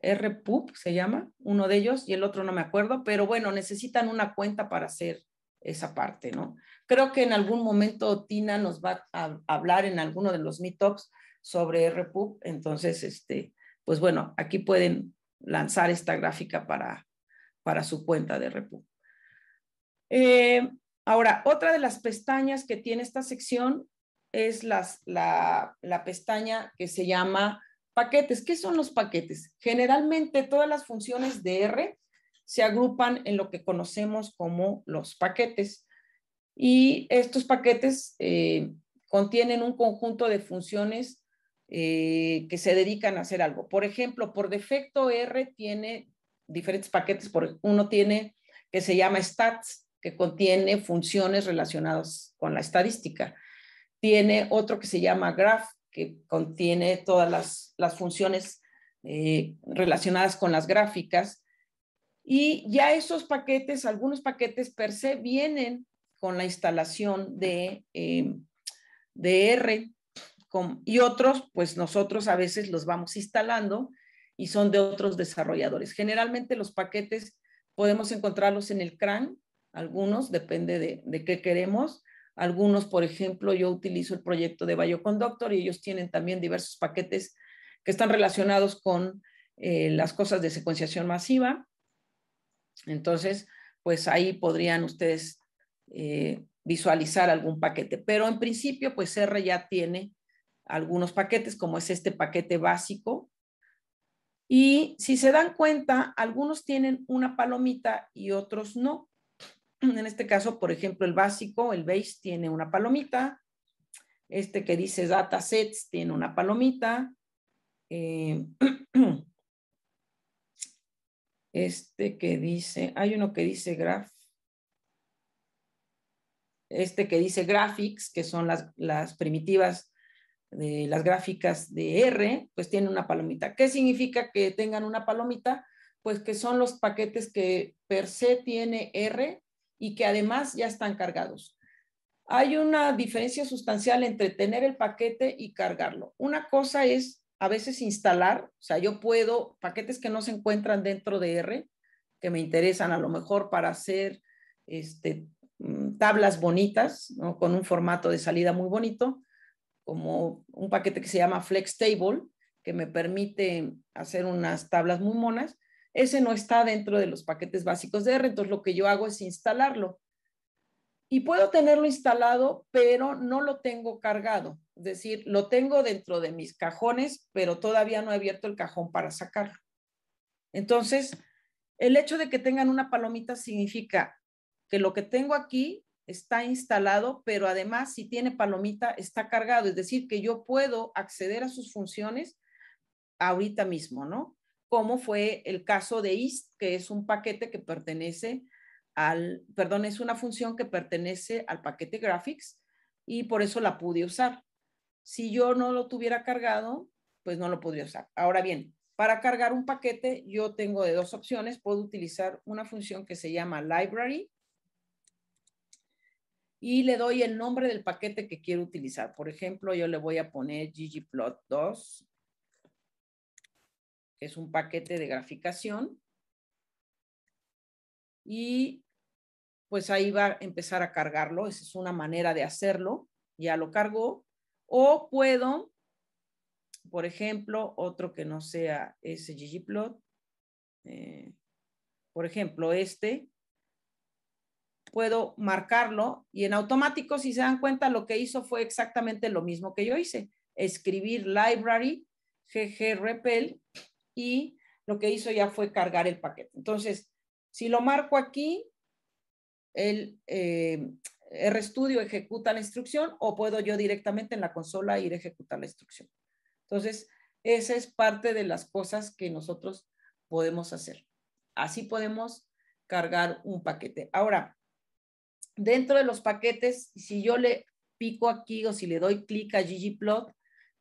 RPUB se llama, uno de ellos, y el otro no me acuerdo, pero bueno, necesitan una cuenta para hacer esa parte, ¿no? Creo que en algún momento Tina nos va a hablar en alguno de los meetups sobre RPUB, entonces, este, pues bueno, aquí pueden lanzar esta gráfica para, su cuenta de repo. Eh, ahora, otra de las pestañas que tiene esta sección es la, pestaña que se llama paquetes. ¿Qué son los paquetes? Generalmente todas las funciones de R se agrupan en lo que conocemos como los paquetes. Y estos paquetes eh, contienen un conjunto de funciones eh, que se dedican a hacer algo. Por ejemplo, por defecto R tiene diferentes paquetes. Por, uno tiene que se llama stats, que contiene funciones relacionadas con la estadística. Tiene otro que se llama graph, que contiene todas las, funciones eh, relacionadas con las gráficas. Y ya esos paquetes, algunos paquetes per se, vienen con la instalación de, em, de R y otros, pues nosotros a veces los vamos instalando y son de otros desarrolladores. Generalmente los paquetes podemos encontrarlos en el CRAN, algunos, depende de, de qué queremos. Algunos, por ejemplo, yo utilizo el proyecto de Bioconductor y ellos tienen también diversos paquetes que están relacionados con eh, las cosas de secuenciación masiva. Entonces, pues ahí podrían ustedes eh, visualizar algún paquete. Pero en principio, pues R ya tiene algunos paquetes, como es este paquete básico. Y si se dan cuenta, algunos tienen una palomita y otros no. En este caso, por ejemplo, el básico, el base, tiene una palomita. Este que dice datasets tiene una palomita. Eh, este que dice, hay uno que dice graph. Este que dice graphics, que son las, las primitivas de las gráficas de R, pues tiene una palomita. ¿Qué significa que tengan una palomita? Pues que son los paquetes que per se tiene R y que además ya están cargados. Hay una diferencia sustancial entre tener el paquete y cargarlo. Una cosa es a veces instalar, o sea, yo puedo, paquetes que no se encuentran dentro de R, que me interesan a lo mejor para hacer este, mm, tablas bonitas, con un formato de salida muy bonito, como un paquete que se llama Flex Table, que me permite hacer unas tablas muy monas. Ese no está dentro de los paquetes básicos de R, entonces lo que yo hago es instalarlo. Y puedo tenerlo instalado, pero no lo tengo cargado. Es decir, lo tengo dentro de mis cajones, pero todavía no he abierto el cajón para sacarlo. Entonces, el hecho de que tengan una palomita significa que lo que tengo aquí está instalado, pero además si tiene palomita, está cargado. Es decir, que yo puedo acceder a sus funciones ahorita mismo, ¿no? Como fue el caso de IST, que es un paquete que pertenece al, perdón, es una función que pertenece al paquete graphics y por eso la pude usar. Si yo no lo tuviera cargado, pues no lo podría usar. Ahora bien, para cargar un paquete, yo tengo de dos opciones. Puedo utilizar una función que se llama library, y le doy el nombre del paquete que quiero utilizar. Por ejemplo, yo le voy a poner ggplot2, que es un paquete de graficación. Y pues ahí va a empezar a cargarlo. Esa es una manera de hacerlo. Ya lo cargo O puedo, por ejemplo, otro que no sea ese ggplot. Eh, por ejemplo, este, puedo marcarlo y en automático, si se dan cuenta, lo que hizo fue exactamente lo mismo que yo hice. Escribir library, ggrepel y lo que hizo ya fue cargar el paquete. Entonces, si lo marco aquí, el eh, RStudio ejecuta la instrucción o puedo yo directamente en la consola ir a ejecutar la instrucción. Entonces, esa es parte de las cosas que nosotros podemos hacer. Así podemos cargar un paquete. Ahora, dentro de los paquetes, si yo le pico aquí o si le doy clic a ggplot,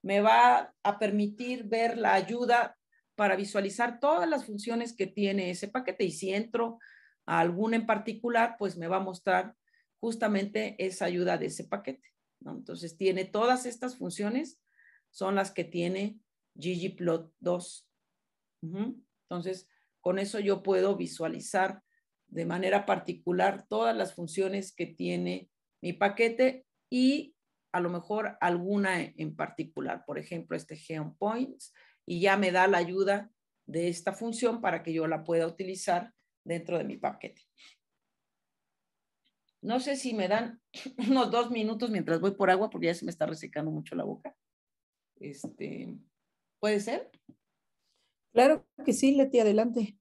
me va a permitir ver la ayuda para visualizar todas las funciones que tiene ese paquete. Y si entro a alguna en particular, pues me va a mostrar justamente esa ayuda de ese paquete. Entonces tiene todas estas funciones, son las que tiene ggplot 2. Entonces, con eso yo puedo visualizar de manera particular todas las funciones que tiene mi paquete y a lo mejor alguna en particular, por ejemplo, este Geon Points, y ya me da la ayuda de esta función para que yo la pueda utilizar dentro de mi paquete. No sé si me dan unos dos minutos mientras voy por agua, porque ya se me está resecando mucho la boca. Este, ¿Puede ser? Claro que sí, Leti, adelante.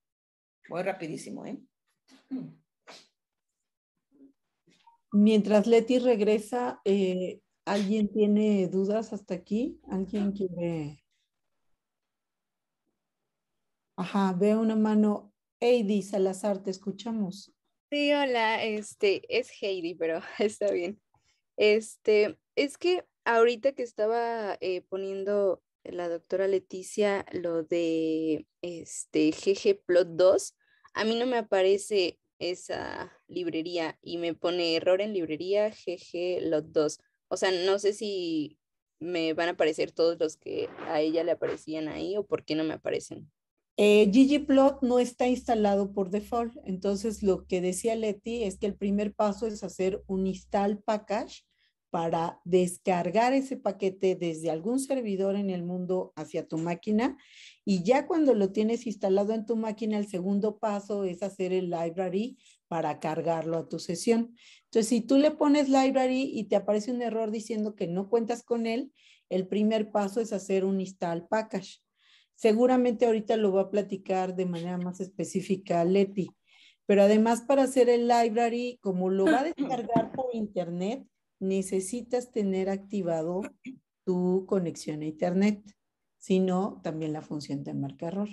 Voy rapidísimo, ¿eh? Mientras Leti regresa, eh, ¿alguien tiene dudas hasta aquí? ¿Alguien quiere? Ajá, veo una mano. Heidi Salazar, te escuchamos. Sí, hola, este es Heidi, pero está bien. Este, es que ahorita que estaba eh, poniendo la doctora Leticia lo de este GG Plot 2, a mí no me aparece esa librería y me pone error en librería GG lot 2. O sea, no sé si me van a aparecer todos los que a ella le aparecían ahí o por qué no me aparecen. Eh, ggplot no está instalado por default, entonces lo que decía Leti es que el primer paso es hacer un install package para descargar ese paquete desde algún servidor en el mundo hacia tu máquina. Y ya cuando lo tienes instalado en tu máquina, el segundo paso es hacer el library para cargarlo a tu sesión. Entonces, si tú le pones library y te aparece un error diciendo que no cuentas con él, el primer paso es hacer un install package. Seguramente ahorita lo va a platicar de manera más específica Leti, pero además para hacer el library, como lo va a descargar por internet, necesitas tener activado tu conexión a Internet, sino también la función ah, este, de marca error.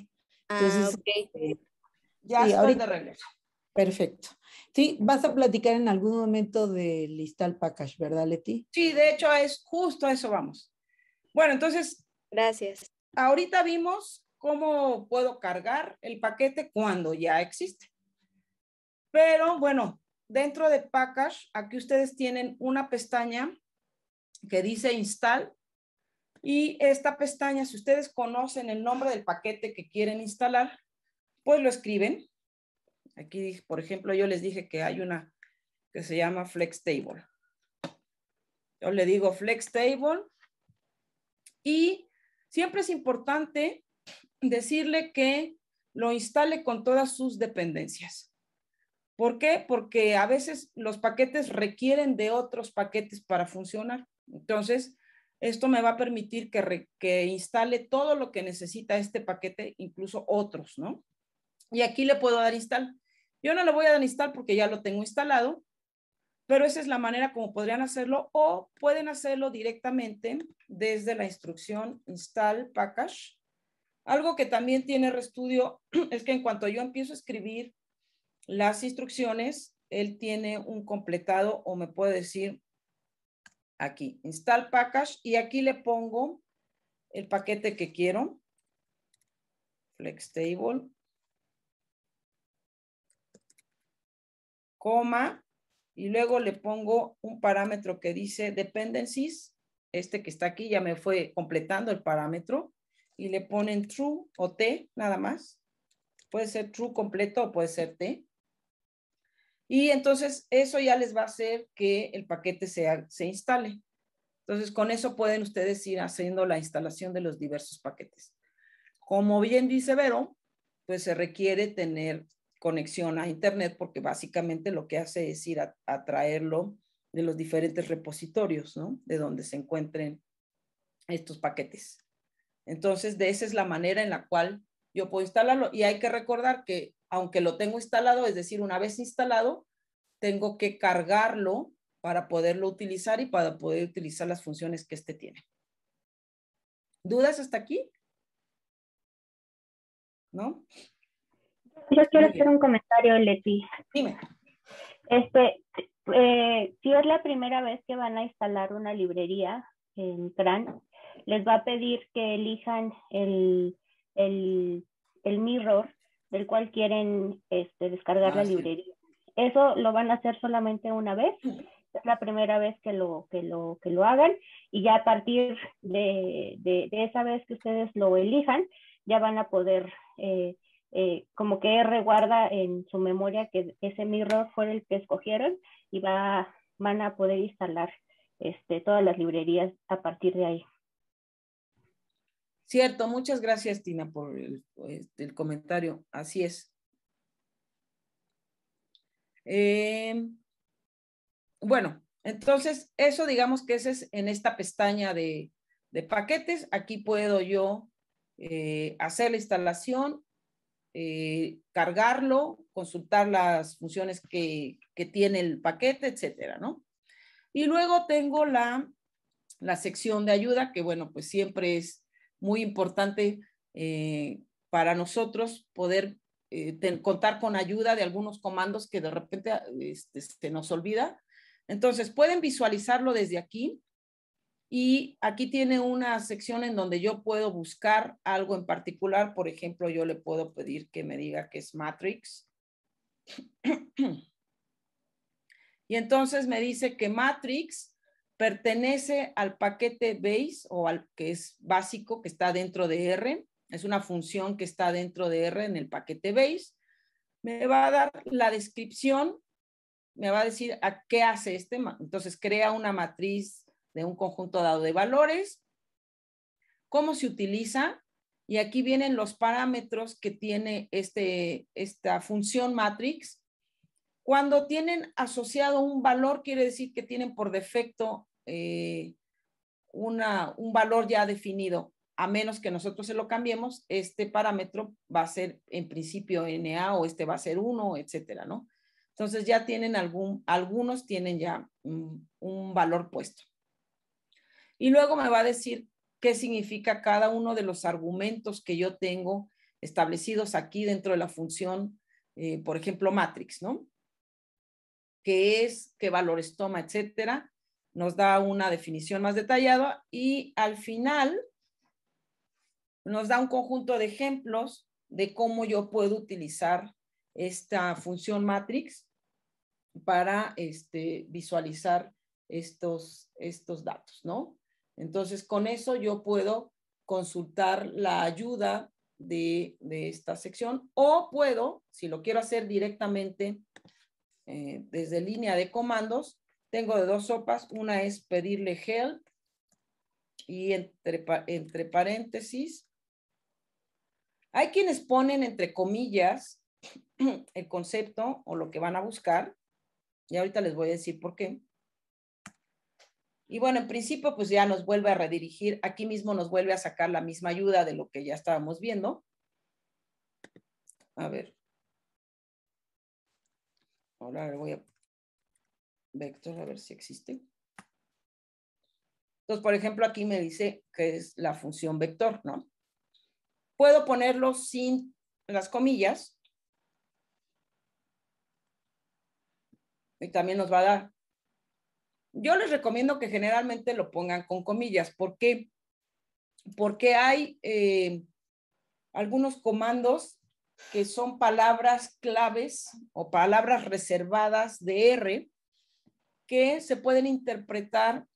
ya de regreso. Perfecto. Sí, vas a platicar en algún momento de install package, ¿verdad, Leti? Sí, de hecho es justo a eso vamos. Bueno, entonces. Gracias. Ahorita vimos cómo puedo cargar el paquete cuando ya existe. Pero bueno, dentro de Package, aquí ustedes tienen una pestaña que dice Install. Y esta pestaña, si ustedes conocen el nombre del paquete que quieren instalar, pues lo escriben. Aquí, por ejemplo, yo les dije que hay una que se llama Flex Table. Yo le digo Table Y siempre es importante decirle que lo instale con todas sus dependencias. ¿Por qué? Porque a veces los paquetes requieren de otros paquetes para funcionar. Entonces, esto me va a permitir que, instale todo lo que necesita este paquete, incluso otros, ¿no? Y aquí le puedo dar install. Yo no le voy a dar install porque ya lo tengo instalado, pero esa es la manera como podrían hacerlo o pueden hacerlo directamente desde la instrucción install package. Algo que también tiene RStudio es que en cuanto yo empiezo a escribir las instrucciones, él tiene un completado o me puede decir aquí, install package y aquí le pongo el paquete que quiero, table, coma, y luego le pongo un parámetro que dice dependencies, este que está aquí ya me fue completando el parámetro, y le ponen true o T nada más. Puede ser true completo o puede ser T. Y entonces eso ya les va a hacer que el paquete se, se instale. Entonces con eso pueden ustedes ir haciendo la instalación de los diversos paquetes. Como bien dice Vero, pues se requiere tener conexión a Internet porque básicamente lo que hace es ir a, a traerlo de los diferentes repositorios, ¿no? De donde se encuentren estos paquetes. Entonces, de esa es la manera en la cual yo puedo instalarlo. Y hay que recordar que aunque lo tengo instalado, es decir, una vez instalado, tengo que cargarlo para poderlo utilizar y para poder utilizar las funciones que este tiene. ¿Dudas hasta aquí? ¿No? Yo quiero hacer un comentario, Leti. Dime. Este, eh, si es la primera vez que van a instalar una librería en CRAN, les va a pedir que elijan el mirror del cual quieren este, descargar la ah, librería. Eso lo van a hacer solamente una vez, es la primera vez que lo, que lo, que lo hagan y ya a partir de, esa vez que ustedes lo elijan, ya van a poder, eh, eh, como que reguarda en su memoria que ese mirror fue el que escogieron y va, van a poder instalar este, todas las librerías a partir de ahí. Cierto, muchas gracias Tina por el, pues, comentario. Así es. Eh, bueno, entonces eso digamos que es en esta pestaña de, paquetes. Aquí puedo yo eh, hacer la instalación, eh, cargarlo, consultar las funciones que, tiene el paquete, etcétera, ¿no? Y luego tengo la sección de ayuda, que bueno, pues siempre es muy importante eh, para nosotros poder eh, contar con ayuda de algunos comandos que de repente ah, este, se nos olvida. Entonces, pueden visualizarlo desde aquí y aquí tiene una sección en donde yo puedo buscar algo en particular. Por ejemplo, yo le puedo pedir que me diga que es Matrix. Y entonces me dice que Matrix pertenece al paquete base o al que es básico que está dentro de R, es una función que está dentro de R en el paquete base, me va a dar la descripción, me va a decir a qué hace este, entonces crea una matriz de un conjunto dado de valores, cómo se utiliza, y aquí vienen los parámetros que tiene este, esta función matrix cuando tienen asociado un valor, quiere decir que tienen por defecto eh, un valor ya definido. A menos que nosotros se lo cambiemos, este parámetro va a ser en principio NA o este va a ser 1, etcétera, ¿no? Entonces ya tienen algún, algunos tienen ya un, valor puesto. Y luego me va a decir qué significa cada uno de los argumentos que yo tengo establecidos aquí dentro de la función, eh, por ejemplo, matrix, ¿no? qué es, qué valores toma, etcétera. Nos da una definición más detallada y al final nos da un conjunto de ejemplos de cómo yo puedo utilizar esta función matrix para este, visualizar estos, estos datos, ¿no? Entonces, con eso yo puedo consultar la ayuda de, de, esta sección o puedo, si lo quiero hacer directamente eh, desde línea de comandos, tengo de dos sopas. Una es pedirle help y entre, entre paréntesis. Hay quienes ponen entre comillas el concepto o lo que van a buscar. Y ahorita les voy a decir por qué. Y bueno, en principio, pues ya nos vuelve a redirigir, aquí mismo nos vuelve a sacar la misma ayuda de lo que ya estábamos viendo. A ver voy a vector a ver si existe. Entonces, por ejemplo, aquí me dice que es la función vector, ¿no? Puedo ponerlo sin las comillas. Y también nos va a dar. Yo les recomiendo que generalmente lo pongan con comillas. ¿Por Porque hay eh, algunos comandos que son palabras claves o palabras reservadas de R que se pueden interpretar,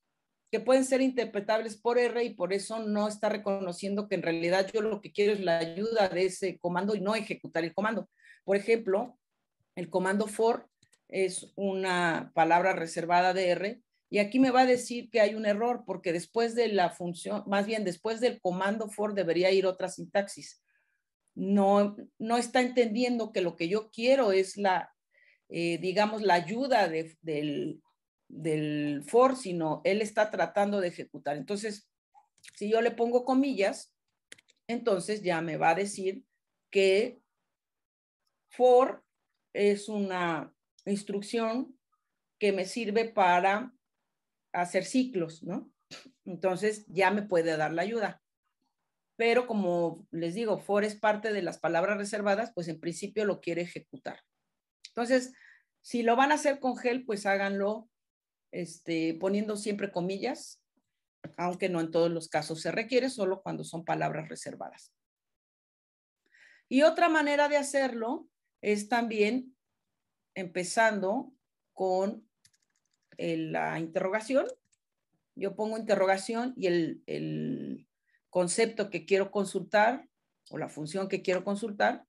que pueden ser interpretables por R y por eso no está reconociendo que en realidad yo lo que quiero es la ayuda de ese comando y no ejecutar el comando. Por ejemplo, el comando for es una palabra reservada de R y aquí me va a decir que hay un error porque después de la función, más bien después del comando for debería ir otra sintaxis no, no está entendiendo que lo que yo quiero es la, eh, digamos, la ayuda del, del for, sino él está tratando de ejecutar. Entonces, si yo le pongo comillas, entonces ya me va a decir que for es una instrucción que me sirve para hacer ciclos, ¿no? Entonces ya me puede dar la ayuda pero como les digo, for es parte de las palabras reservadas, pues en principio lo quiere ejecutar. Entonces, si lo van a hacer con gel, pues háganlo este, poniendo siempre comillas, aunque no en todos los casos se requiere, solo cuando son palabras reservadas. Y otra manera de hacerlo es también empezando con eh, la interrogación. Yo pongo interrogación y el concepto que quiero consultar o la función que quiero consultar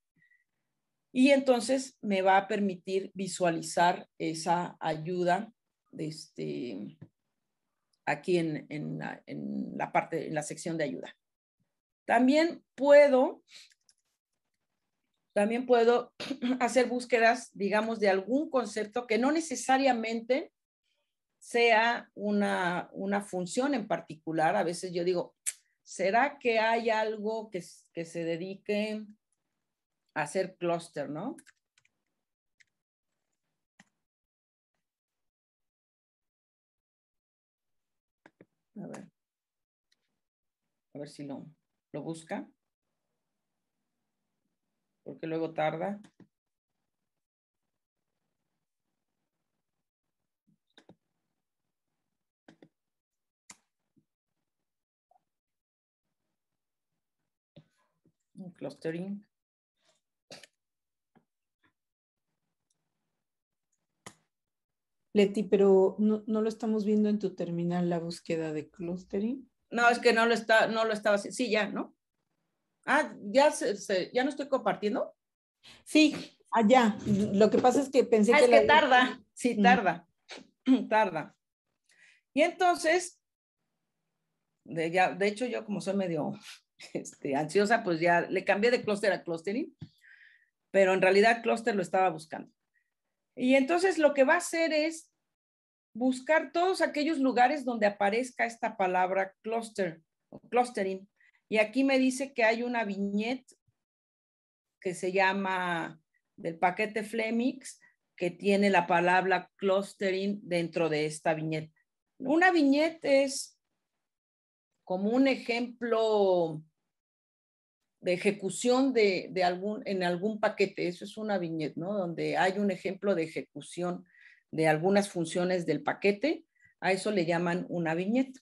y entonces me va a permitir visualizar esa ayuda de este, aquí en, la, parte, en la sección de ayuda. También puedo, también puedo hacer búsquedas, digamos, de algún concepto que no necesariamente sea una, una función en particular. A veces yo digo, ¿será que hay algo que, se dedique a hacer clúster, no? A ver. A ver si lo, lo busca. Porque luego tarda. clustering. Leti, pero no, lo estamos viendo en tu terminal la búsqueda de clustering. No, es que no lo está, no lo estaba. Sí, ya, ¿no? Ah, ya ya no estoy compartiendo. Sí, allá. Lo que pasa es que pensé ah, que. Es que tarda, sí, mm. tarda. Tarda. Y entonces, de, ya, de hecho, yo como soy medio este, ansiosa, pues ya le cambié de clúster a clustering, pero en realidad cluster lo estaba buscando. Y entonces lo que va a hacer es buscar todos aquellos lugares donde aparezca esta palabra cluster o clustering. Y aquí me dice que hay una viñeta que se llama del paquete Flemix que tiene la palabra clustering dentro de esta viñeta. Una viñeta es como un ejemplo de ejecución de, algún, en algún paquete. Eso es una viñeta, ¿no? Donde hay un ejemplo de ejecución de algunas funciones del paquete. A eso le llaman una viñeta.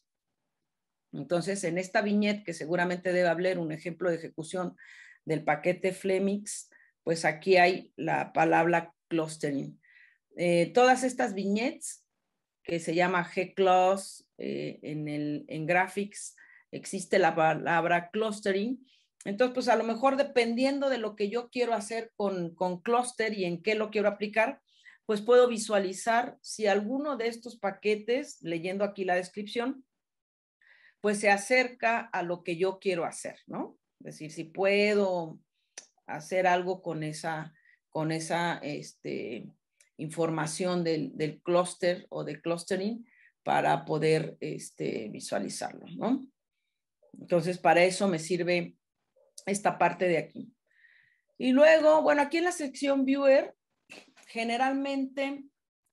Entonces, en esta viñeta, que seguramente debe haber un ejemplo de ejecución del paquete Flemix, pues aquí hay la palabra clustering. Eh, todas estas viñetas que se llama g eh, en, en Graphics, existe la palabra clustering entonces, pues a lo mejor dependiendo de lo que yo quiero hacer con, con y en qué lo quiero aplicar, pues puedo visualizar si alguno de estos paquetes, leyendo aquí la descripción, pues se acerca a lo que yo quiero hacer, ¿no? Es decir, si puedo hacer algo con esa, con esa este, información del, del o de clustering para poder este, visualizarlo, ¿no? Entonces, para eso me sirve esta parte de aquí. Y luego, bueno, aquí en la sección Viewer, generalmente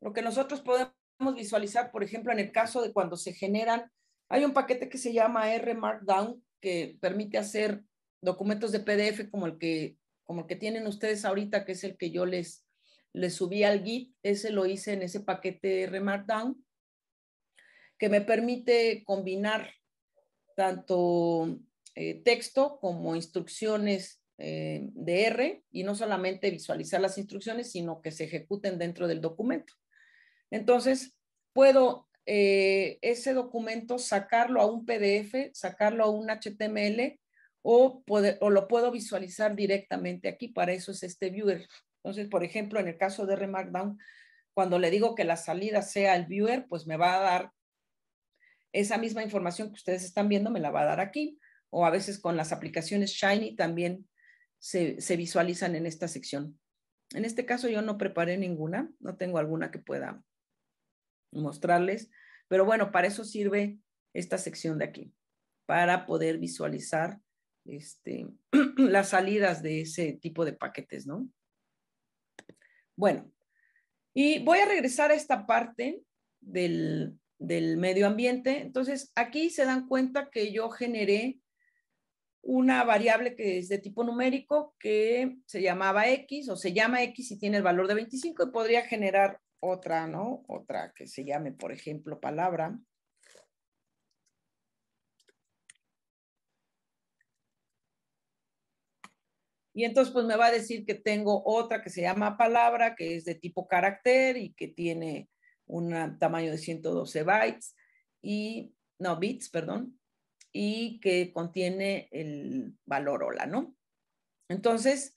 lo que nosotros podemos visualizar, por ejemplo, en el caso de cuando se generan, hay un paquete que se llama R Markdown que permite hacer documentos de PDF como el que, como el que tienen ustedes ahorita, que es el que yo les, les subí al Git. Ese lo hice en ese paquete R Markdown que me permite combinar tanto eh, texto como instrucciones eh, de R y no solamente visualizar las instrucciones, sino que se ejecuten dentro del documento. Entonces, puedo eh, ese documento sacarlo a un PDF, sacarlo a un HTML o, o lo puedo visualizar directamente aquí. Para eso es este viewer. Entonces, por ejemplo, en el caso de R Markdown, cuando le digo que la salida sea el viewer, pues me va a dar esa misma información que ustedes están viendo, me la va a dar aquí o a veces con las aplicaciones Shiny también se, visualizan en esta sección. En este caso yo no preparé ninguna, no tengo alguna que pueda mostrarles, pero bueno, para eso sirve esta sección de aquí, para poder visualizar este, las salidas de ese tipo de paquetes, ¿no? Bueno, y voy a regresar a esta parte del, del medio ambiente. Entonces, aquí se dan cuenta que yo generé una variable que es de tipo numérico que se llamaba X o se llama X y tiene el valor de 25 y podría generar otra, ¿no? Otra que se llame, por ejemplo, palabra. Y entonces pues me va a decir que tengo otra que se llama palabra, que es de tipo carácter y que tiene un tamaño de 112 bytes y, no, bits, perdón, y que contiene el valor hola, ¿no? Entonces,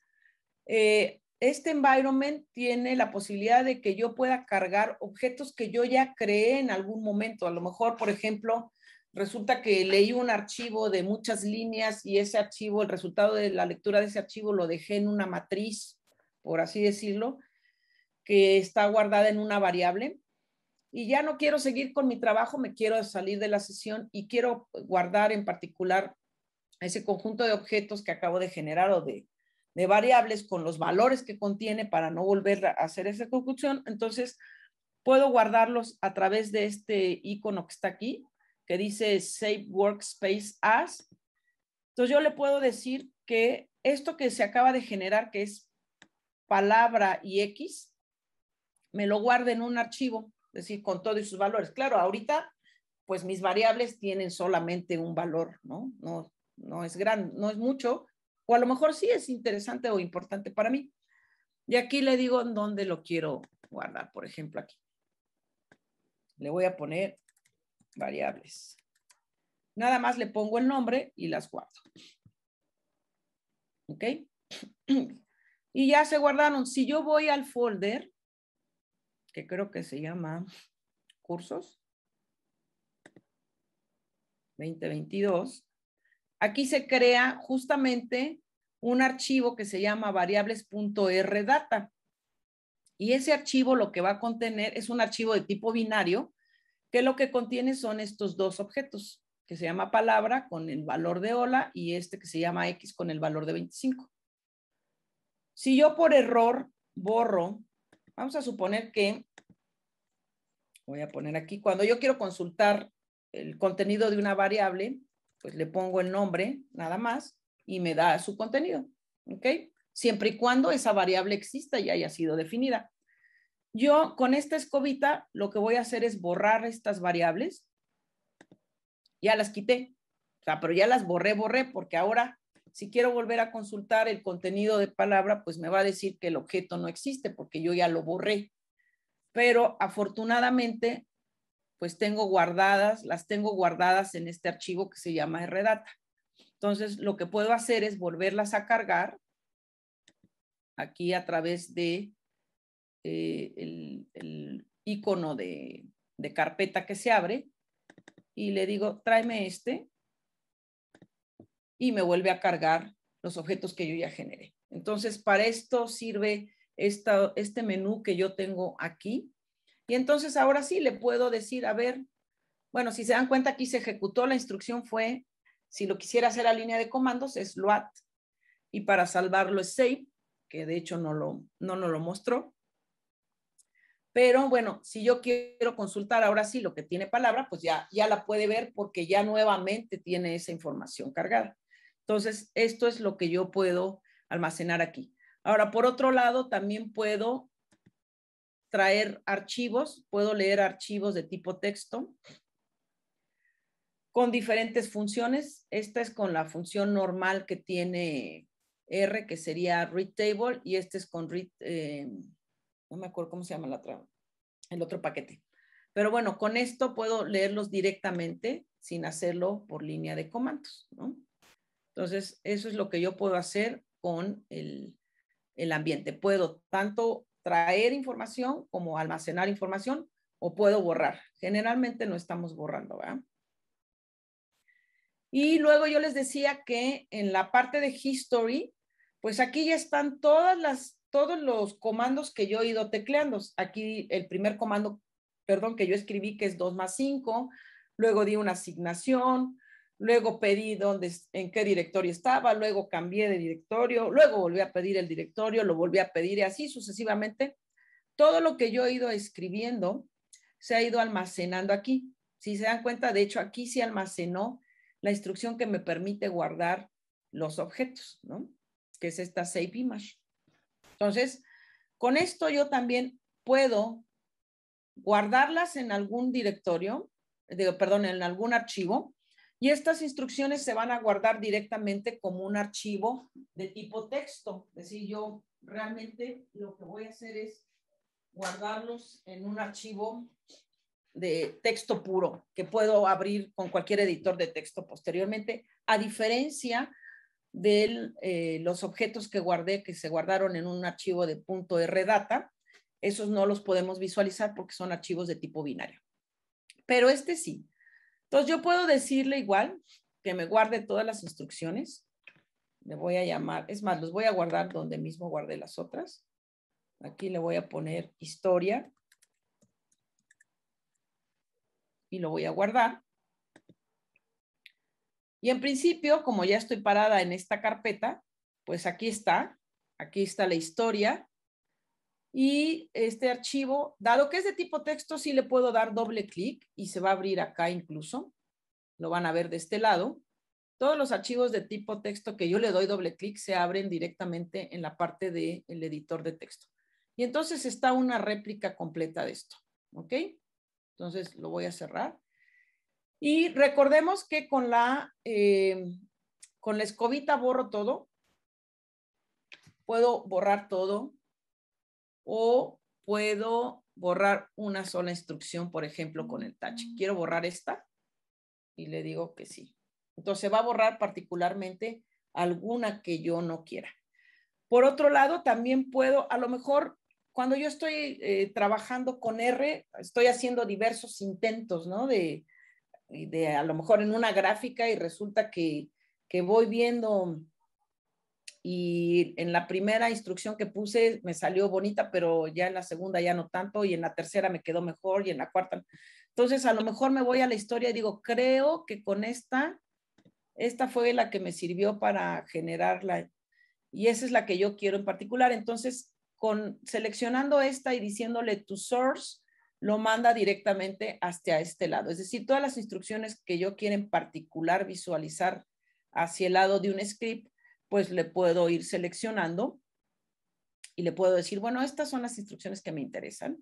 eh, este environment tiene la posibilidad de que yo pueda cargar objetos que yo ya creé en algún momento. A lo mejor, por ejemplo, resulta que leí un archivo de muchas líneas y ese archivo, el resultado de la lectura de ese archivo lo dejé en una matriz, por así decirlo, que está guardada en una variable y ya no quiero seguir con mi trabajo, me quiero salir de la sesión y quiero guardar en particular ese conjunto de objetos que acabo de generar o de, variables con los valores que contiene para no volver a hacer esa conclusión. Entonces, puedo guardarlos a través de este icono que está aquí, que dice Save Workspace As. Entonces, yo le puedo decir que esto que se acaba de generar, que es palabra y X, me lo guarde en un archivo es decir, con todos sus valores. Claro, ahorita, pues mis variables tienen solamente un valor, ¿no? No, es gran, no es mucho, o a lo mejor sí es interesante o importante para mí. Y aquí le digo dónde lo quiero guardar, por ejemplo, aquí. Le voy a poner variables. Nada más le pongo el nombre y las guardo. ¿Ok? Y ya se guardaron. Si yo voy al folder, que creo que se llama Cursos 2022, aquí se crea justamente un archivo que se llama variables.rdata. Y ese archivo lo que va a contener es un archivo de tipo binario, que lo que contiene son estos dos objetos, que se llama palabra con el valor de hola y este que se llama x con el valor de 25. Si yo por error borro, vamos a suponer que voy a poner aquí, cuando yo quiero consultar el contenido de una variable, pues le pongo el nombre nada más y me da su contenido, ¿ok? Siempre y cuando esa variable exista y haya sido definida. Yo con esta escobita lo que voy a hacer es borrar estas variables. Ya las quité, o sea, pero ya las borré, borré, porque ahora si quiero volver a consultar el contenido de palabra, pues me va a decir que el objeto no existe porque yo ya lo borré pero afortunadamente, pues tengo guardadas, las tengo guardadas en este archivo que se llama Rdata. Entonces, lo que puedo hacer es volverlas a cargar aquí a través de eh, el, icono de, de carpeta que se abre y le digo, tráeme este y me vuelve a cargar los objetos que yo ya generé. Entonces, para esto sirve este menú que yo tengo aquí. Y entonces ahora sí le puedo decir, a ver, bueno, si se dan cuenta aquí se ejecutó, la instrucción fue, si lo quisiera hacer a línea de comandos es load y para salvarlo es save, que de hecho no, lo, no lo mostró. Pero bueno, si yo quiero consultar ahora sí lo que tiene palabra, pues ya, ya la puede ver porque ya nuevamente tiene esa información cargada. Entonces, esto es lo que yo puedo almacenar aquí. Ahora, por otro lado, también puedo traer archivos, puedo leer archivos de tipo texto con diferentes funciones. Esta es con la función normal que tiene R, que sería read.table table, y este es con read, eh, no me acuerdo cómo se llama el otro paquete. Pero bueno, con esto puedo leerlos directamente sin hacerlo por línea de comandos, Entonces, eso es lo que yo puedo hacer con el, el ambiente. Puedo tanto traer información como almacenar información o puedo borrar. Generalmente no estamos borrando, ¿verdad? Y luego yo les decía que en la parte de history, pues aquí ya están todas las, todos los comandos que yo he ido tecleando. Aquí el primer comando, perdón, que yo escribí que es 2 más 5, luego di una asignación, luego pedí en qué directorio estaba, luego cambié de directorio, luego volví a pedir el directorio, lo volví a pedir y así sucesivamente. Todo lo que yo he ido escribiendo se ha ido almacenando aquí. Si se dan cuenta, de hecho, aquí se almacenó la instrucción que me permite guardar los objetos, ¿no? Que es esta save image. Entonces, con esto yo también puedo guardarlas en algún directorio, perdón, en algún archivo, y estas instrucciones se van a guardar directamente como un archivo de tipo texto. Es decir, yo realmente lo que voy a hacer es guardarlos en un archivo de texto puro que puedo abrir con cualquier editor de texto posteriormente, a diferencia de eh, los objetos que guardé, que se guardaron en un archivo de .rdata. Esos no los podemos visualizar porque son archivos de tipo binario. Pero este sí, entonces yo puedo decirle igual que me guarde todas las instrucciones. Le voy a llamar, es más, los voy a guardar donde mismo guardé las otras. Aquí le voy a poner historia y lo voy a guardar. Y en principio, como ya estoy parada en esta carpeta, pues aquí está, aquí está la historia y este archivo, dado que es de tipo texto, sí le puedo dar doble clic y se va a abrir acá incluso. Lo van a ver de este lado. Todos los archivos de tipo texto que yo le doy doble clic se abren directamente en la parte del editor de texto. Y entonces está una réplica completa de esto. ¿Ok? Entonces lo voy a cerrar. Y recordemos que con la, eh, con la escobita borro todo. Puedo borrar todo o puedo borrar una sola instrucción, por ejemplo, con el touch. Mm. ¿Quiero borrar esta? Y le digo que sí. Entonces va a borrar particularmente alguna que yo no quiera. Por otro lado, también puedo, a lo mejor, cuando yo estoy eh, trabajando con R, estoy haciendo diversos intentos, ¿no? De, de a lo mejor en una gráfica y resulta que, que voy viendo y en la primera instrucción que puse me salió bonita, pero ya en la segunda ya no tanto y en la tercera me quedó mejor y en la cuarta. Entonces a lo mejor me voy a la historia y digo, creo que con esta, esta fue la que me sirvió para generarla y esa es la que yo quiero en particular. Entonces, con seleccionando esta y diciéndole tu source, lo manda directamente hacia este lado. Es decir, todas las instrucciones que yo quiero en particular visualizar hacia el lado de un script, pues le puedo ir seleccionando y le puedo decir, bueno, estas son las instrucciones que me interesan.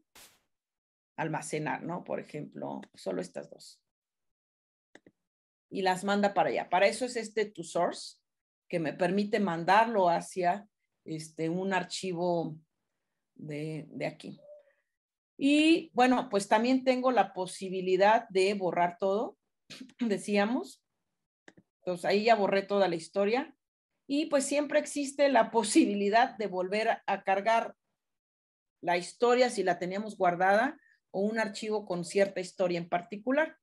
Almacenar, ¿no? Por ejemplo, solo estas dos. Y las manda para allá. Para eso es este to source, que me permite mandarlo hacia este, un archivo de, de aquí. Y bueno, pues también tengo la posibilidad de borrar todo, decíamos. Entonces ahí ya borré toda la historia y pues siempre existe la posibilidad de volver a cargar la historia si la teníamos guardada o un archivo con cierta historia en particular.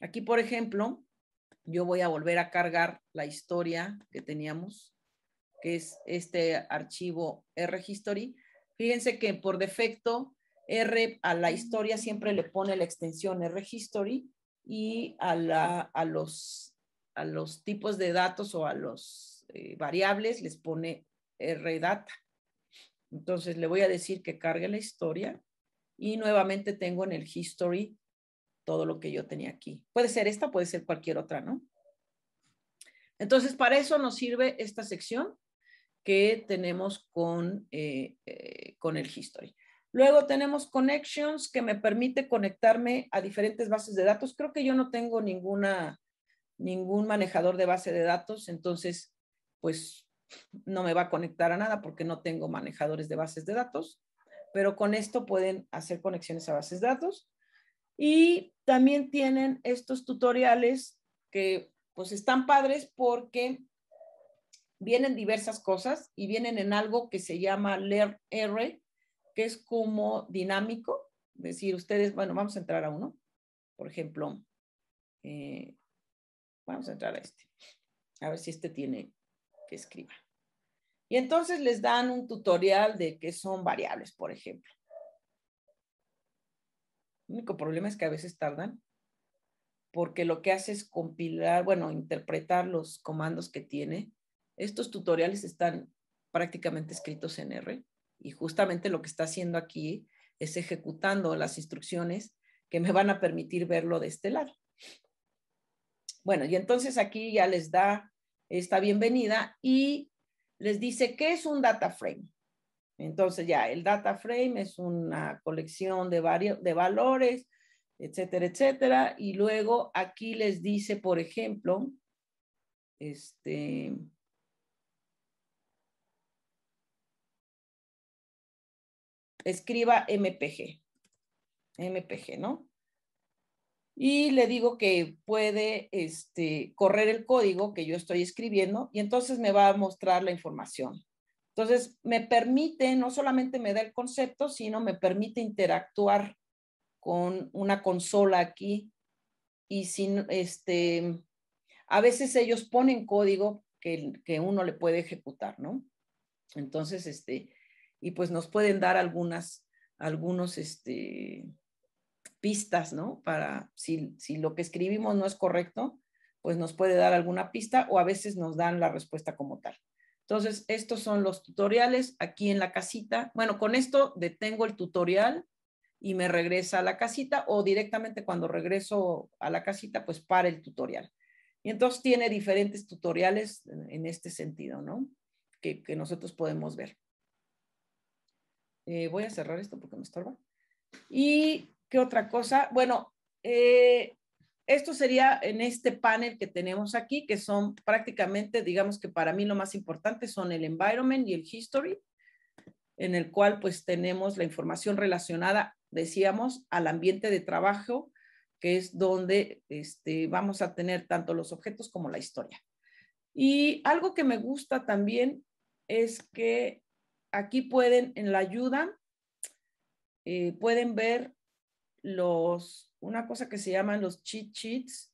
Aquí, por ejemplo, yo voy a volver a cargar la historia que teníamos, que es este archivo R-History. Fíjense que por defecto R a la historia siempre le pone la extensión R-History y a, la, a, los, a los tipos de datos o a los eh, variables, les pone redata. Entonces le voy a decir que cargue la historia y nuevamente tengo en el history todo lo que yo tenía aquí. Puede ser esta, puede ser cualquier otra, ¿no? Entonces, para eso nos sirve esta sección que tenemos con, eh, eh, con el history. Luego tenemos connections que me permite conectarme a diferentes bases de datos. Creo que yo no tengo ninguna, ningún manejador de base de datos, entonces pues no me va a conectar a nada porque no tengo manejadores de bases de datos, pero con esto pueden hacer conexiones a bases de datos. Y también tienen estos tutoriales que pues están padres porque vienen diversas cosas y vienen en algo que se llama leer que es como dinámico. Es decir, ustedes, bueno, vamos a entrar a uno. Por ejemplo, eh, vamos a entrar a este. A ver si este tiene que escriba. Y entonces les dan un tutorial de qué son variables, por ejemplo. El único problema es que a veces tardan, porque lo que hace es compilar, bueno, interpretar los comandos que tiene. Estos tutoriales están prácticamente escritos en R y justamente lo que está haciendo aquí es ejecutando las instrucciones que me van a permitir verlo de este lado. Bueno, y entonces aquí ya les da esta bienvenida y les dice qué es un data frame. Entonces ya, el data frame es una colección de, varios, de valores, etcétera, etcétera. Y luego aquí les dice, por ejemplo, este... Escriba MPG. MPG, ¿no? y le digo que puede este, correr el código que yo estoy escribiendo y entonces me va a mostrar la información. Entonces, me permite, no solamente me da el concepto, sino me permite interactuar con una consola aquí y sin, este, a veces ellos ponen código que, que uno le puede ejecutar, ¿no? Entonces, este, y pues nos pueden dar algunas, algunos, este, pistas, ¿no? Para si, lo que escribimos no es correcto, pues nos puede dar alguna pista o a veces nos dan la respuesta como tal. Entonces, estos son los tutoriales aquí en la casita. Bueno, con esto detengo el tutorial y me regresa a la casita o directamente cuando regreso a la casita, pues para el tutorial. Y entonces tiene diferentes tutoriales en este sentido, ¿no? Que, nosotros podemos ver. Eh, voy a cerrar esto porque me estorba. Y ¿Qué otra cosa? Bueno, eh, esto sería en este panel que tenemos aquí, que son prácticamente, digamos que para mí lo más importante son el environment y el history, en el cual pues tenemos la información relacionada, decíamos, al ambiente de trabajo, que es donde este, vamos a tener tanto los objetos como la historia. Y algo que me gusta también es que aquí pueden, en la ayuda, eh, pueden ver los, una cosa que se llaman los cheat sheets,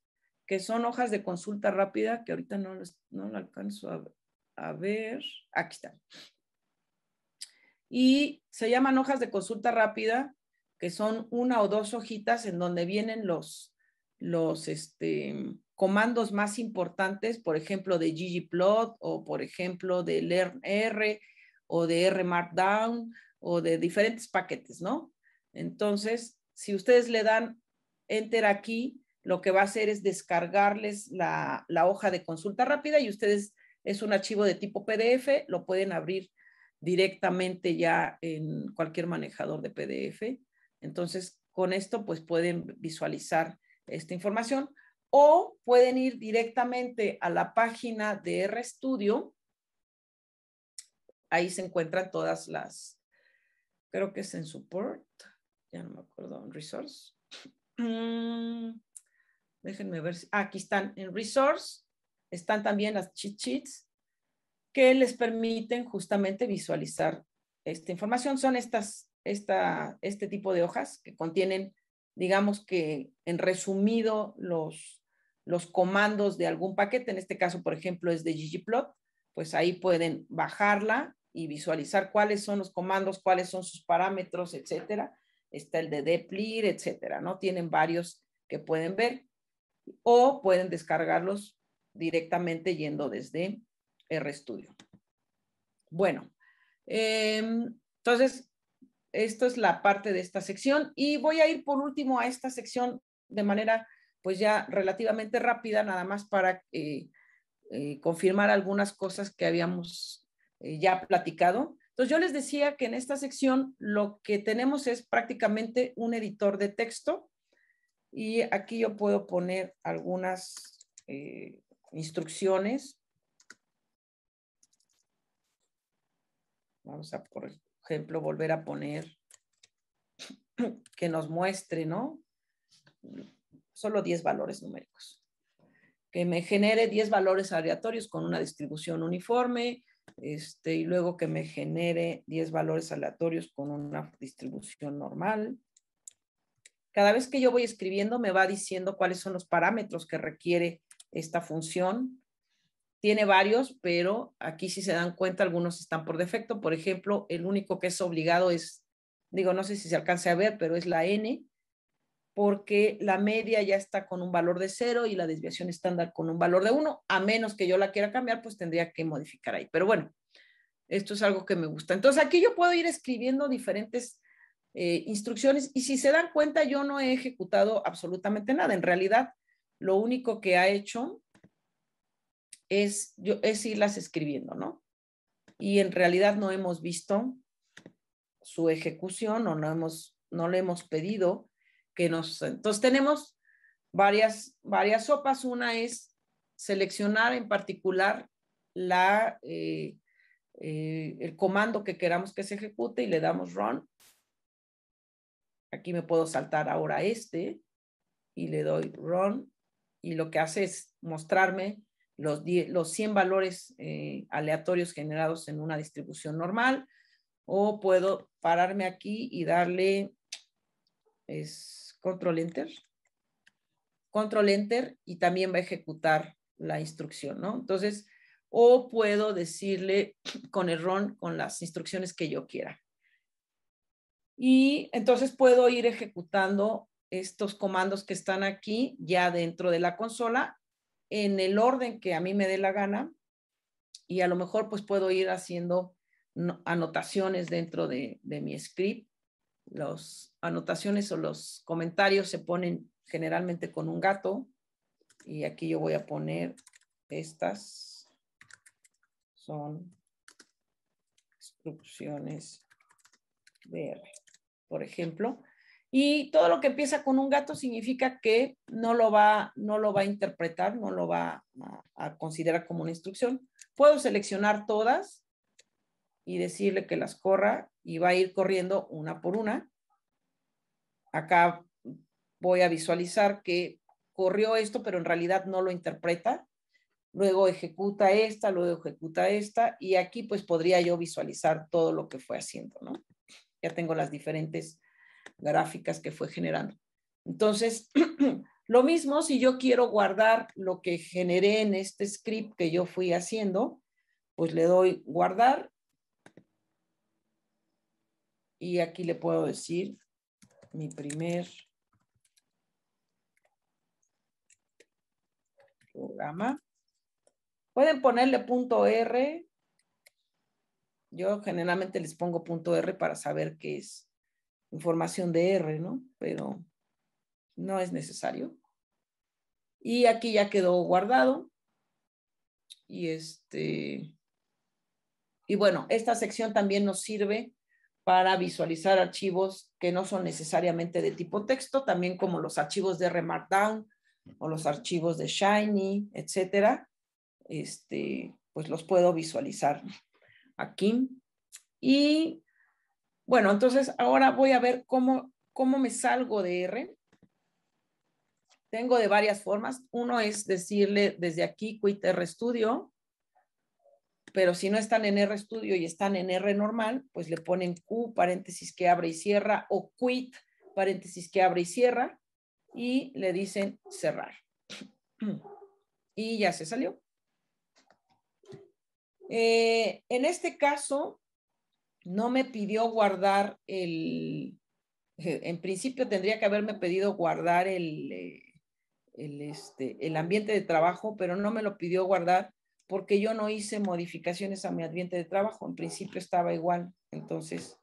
que son hojas de consulta rápida, que ahorita no, los no lo alcanzo a, ver. Aquí está. Y se llaman hojas de consulta rápida, que son una o dos hojitas en donde vienen los, los este, comandos más importantes, por ejemplo, de ggplot o por ejemplo de learnr o de R Markdown o de diferentes paquetes, ¿no? Entonces, si ustedes le dan enter aquí, lo que va a hacer es descargarles la, hoja de consulta rápida y ustedes es un archivo de tipo PDF, lo pueden abrir directamente ya en cualquier manejador de PDF. Entonces, con esto, pues pueden visualizar esta información o pueden ir directamente a la página de RStudio. Ahí se encuentran todas las, creo que es en support ya no me acuerdo, en resource. Mm, déjenme ver, ah, aquí están, en resource están también las cheat sheets que les permiten justamente visualizar esta información. Son estas, este tipo de hojas que contienen, digamos que en resumido, los, los comandos de algún paquete. En este caso, por ejemplo, es de ggplot. Pues ahí pueden bajarla y visualizar cuáles son los comandos, cuáles son sus parámetros, etcétera está el de Deplir, etcétera, ¿no? Tienen varios que pueden ver o pueden descargarlos directamente yendo desde RStudio. Bueno, em, entonces, esto es la parte de esta sección y voy a ir por último a esta sección de manera pues ya relativamente rápida, nada más para eh, eh, confirmar algunas cosas que habíamos eh, ya platicado. Entonces yo les decía que en esta sección lo que tenemos es prácticamente un editor de texto y aquí yo puedo poner algunas eh, instrucciones. Vamos a, por ejemplo, volver a poner que nos muestre, ¿no? Solo 10 valores numéricos. Que me genere 10 valores aleatorios con una distribución uniforme, este, y luego que me genere 10 valores aleatorios con una distribución normal. Cada vez que yo voy escribiendo me va diciendo cuáles son los parámetros que requiere esta función. Tiene varios, pero aquí si se dan cuenta algunos están por defecto. Por ejemplo, el único que es obligado es, digo, no sé si se alcance a ver, pero es la n, porque la media ya está con un valor de cero y la desviación estándar con un valor de uno. A menos que yo la quiera cambiar, pues tendría que modificar ahí. Pero bueno, esto es algo que me gusta. Entonces aquí yo puedo ir escribiendo diferentes eh, instrucciones y si se dan cuenta yo no he ejecutado absolutamente nada. En realidad lo único que ha hecho es, yo, es irlas escribiendo, ¿no? Y en realidad no hemos visto su ejecución o no, hemos, no le hemos pedido que nos... Entonces tenemos varias, varias sopas. Una es seleccionar en particular la, eh, eh, el comando que queramos que se ejecute y le damos run. Aquí me puedo saltar ahora este y le doy run y lo que hace es mostrarme los, los 100 valores eh, aleatorios generados en una distribución normal o puedo pararme aquí y darle es control enter, control enter y también va a ejecutar la instrucción, ¿no? Entonces, o puedo decirle con el con las instrucciones que yo quiera. Y entonces puedo ir ejecutando estos comandos que están aquí ya dentro de la consola en el orden que a mí me dé la gana y a lo mejor pues puedo ir haciendo anotaciones dentro de mi script las anotaciones o los comentarios se ponen generalmente con un gato. Y aquí yo voy a poner estas. Son instrucciones de por ejemplo. Y todo lo que empieza con un gato significa que no lo va, no lo va a interpretar, no lo va a considerar como una instrucción. Puedo seleccionar todas y decirle que las corra y va a ir corriendo una por una. Acá voy a visualizar que corrió esto, pero en realidad no lo interpreta. Luego ejecuta esta, luego ejecuta esta y aquí pues podría yo visualizar todo lo que fue haciendo, ¿no? Ya tengo las diferentes gráficas que fue generando. Entonces, lo mismo si yo quiero guardar lo que generé en este script que yo fui haciendo, pues le doy guardar y aquí le puedo decir mi primer programa. Pueden ponerle punto R. Yo generalmente les pongo punto R para saber que es información de R, ¿no? Pero no es necesario. Y aquí ya quedó guardado. Y este. Y bueno, esta sección también nos sirve para visualizar archivos que no son necesariamente de tipo texto, también como los archivos de R Markdown o los archivos de Shiny, etcétera. Este, pues los puedo visualizar aquí. Y bueno, entonces ahora voy a ver cómo, cómo me salgo de R. Tengo de varias formas. Uno es decirle desde aquí Quit RStudio pero si no están en R estudio y están en R normal, pues le ponen Q, paréntesis que abre y cierra, o quit, paréntesis que abre y cierra, y le dicen cerrar. Y ya se salió. Eh, en este caso, no me pidió guardar el, en principio tendría que haberme pedido guardar el, eh, el, este, el ambiente de trabajo, pero no me lo pidió guardar porque yo no hice modificaciones a mi ambiente de trabajo, en principio estaba igual. Entonces,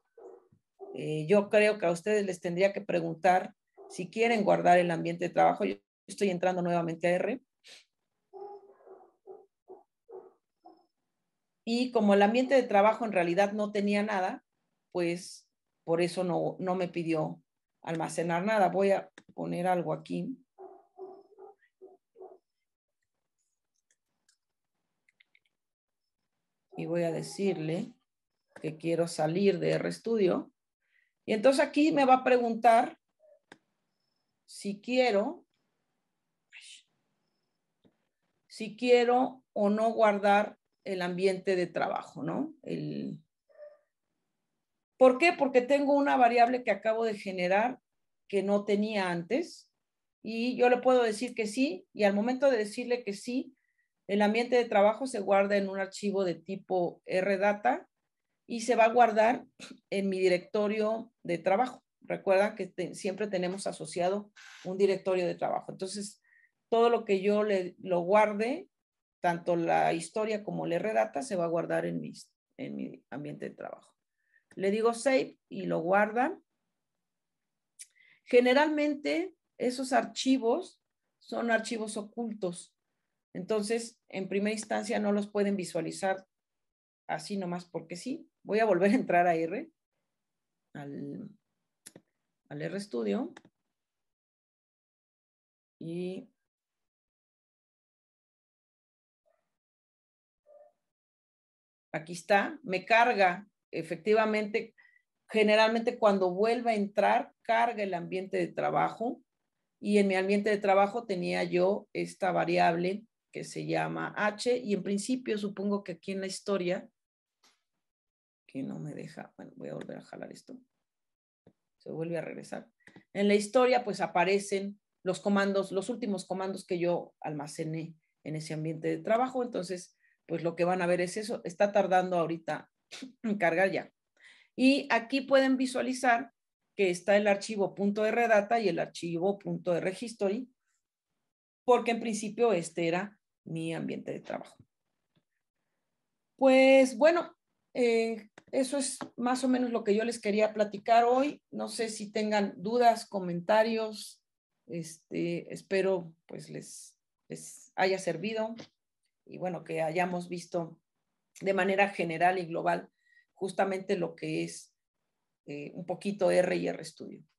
eh, yo creo que a ustedes les tendría que preguntar si quieren guardar el ambiente de trabajo. Yo estoy entrando nuevamente a R. Y como el ambiente de trabajo en realidad no tenía nada, pues por eso no, no me pidió almacenar nada. Voy a poner algo aquí. y voy a decirle que quiero salir de RStudio. Y entonces aquí me va a preguntar si quiero, si quiero o no guardar el ambiente de trabajo, ¿no? ¿Por qué? Porque tengo una variable que acabo de generar que no tenía antes y yo le puedo decir que sí y al momento de decirle que sí, el ambiente de trabajo se guarda en un archivo de tipo RData y se va a guardar en mi directorio de trabajo. Recuerda que siempre tenemos asociado un directorio de trabajo. Entonces, todo lo que yo le, lo guarde, tanto la historia como el RData, se va a guardar en mi, en mi ambiente de trabajo. Le digo save y lo guarda. Generalmente, esos archivos son archivos ocultos. Entonces, en primera instancia no los pueden visualizar así nomás porque sí. Voy a volver a entrar a R, al, al RStudio. Y aquí está, me carga efectivamente. Generalmente cuando vuelva a entrar, carga el ambiente de trabajo y en mi ambiente de trabajo tenía yo esta variable que se llama H, y en principio supongo que aquí en la historia, que no me deja, bueno, voy a volver a jalar esto, se vuelve a regresar. En la historia pues aparecen los comandos, los últimos comandos que yo almacené en ese ambiente de trabajo, entonces pues lo que van a ver es eso, está tardando ahorita en cargar ya. Y aquí pueden visualizar que está el archivo .rdata y el archivo .registry porque en principio este era mi ambiente de trabajo. Pues bueno, eh, eso es más o menos lo que yo les quería platicar hoy. No sé si tengan dudas, comentarios. Este, espero pues les, haya servido y bueno, que hayamos visto de manera general y global justamente lo que es eh, un poquito R y R Studio.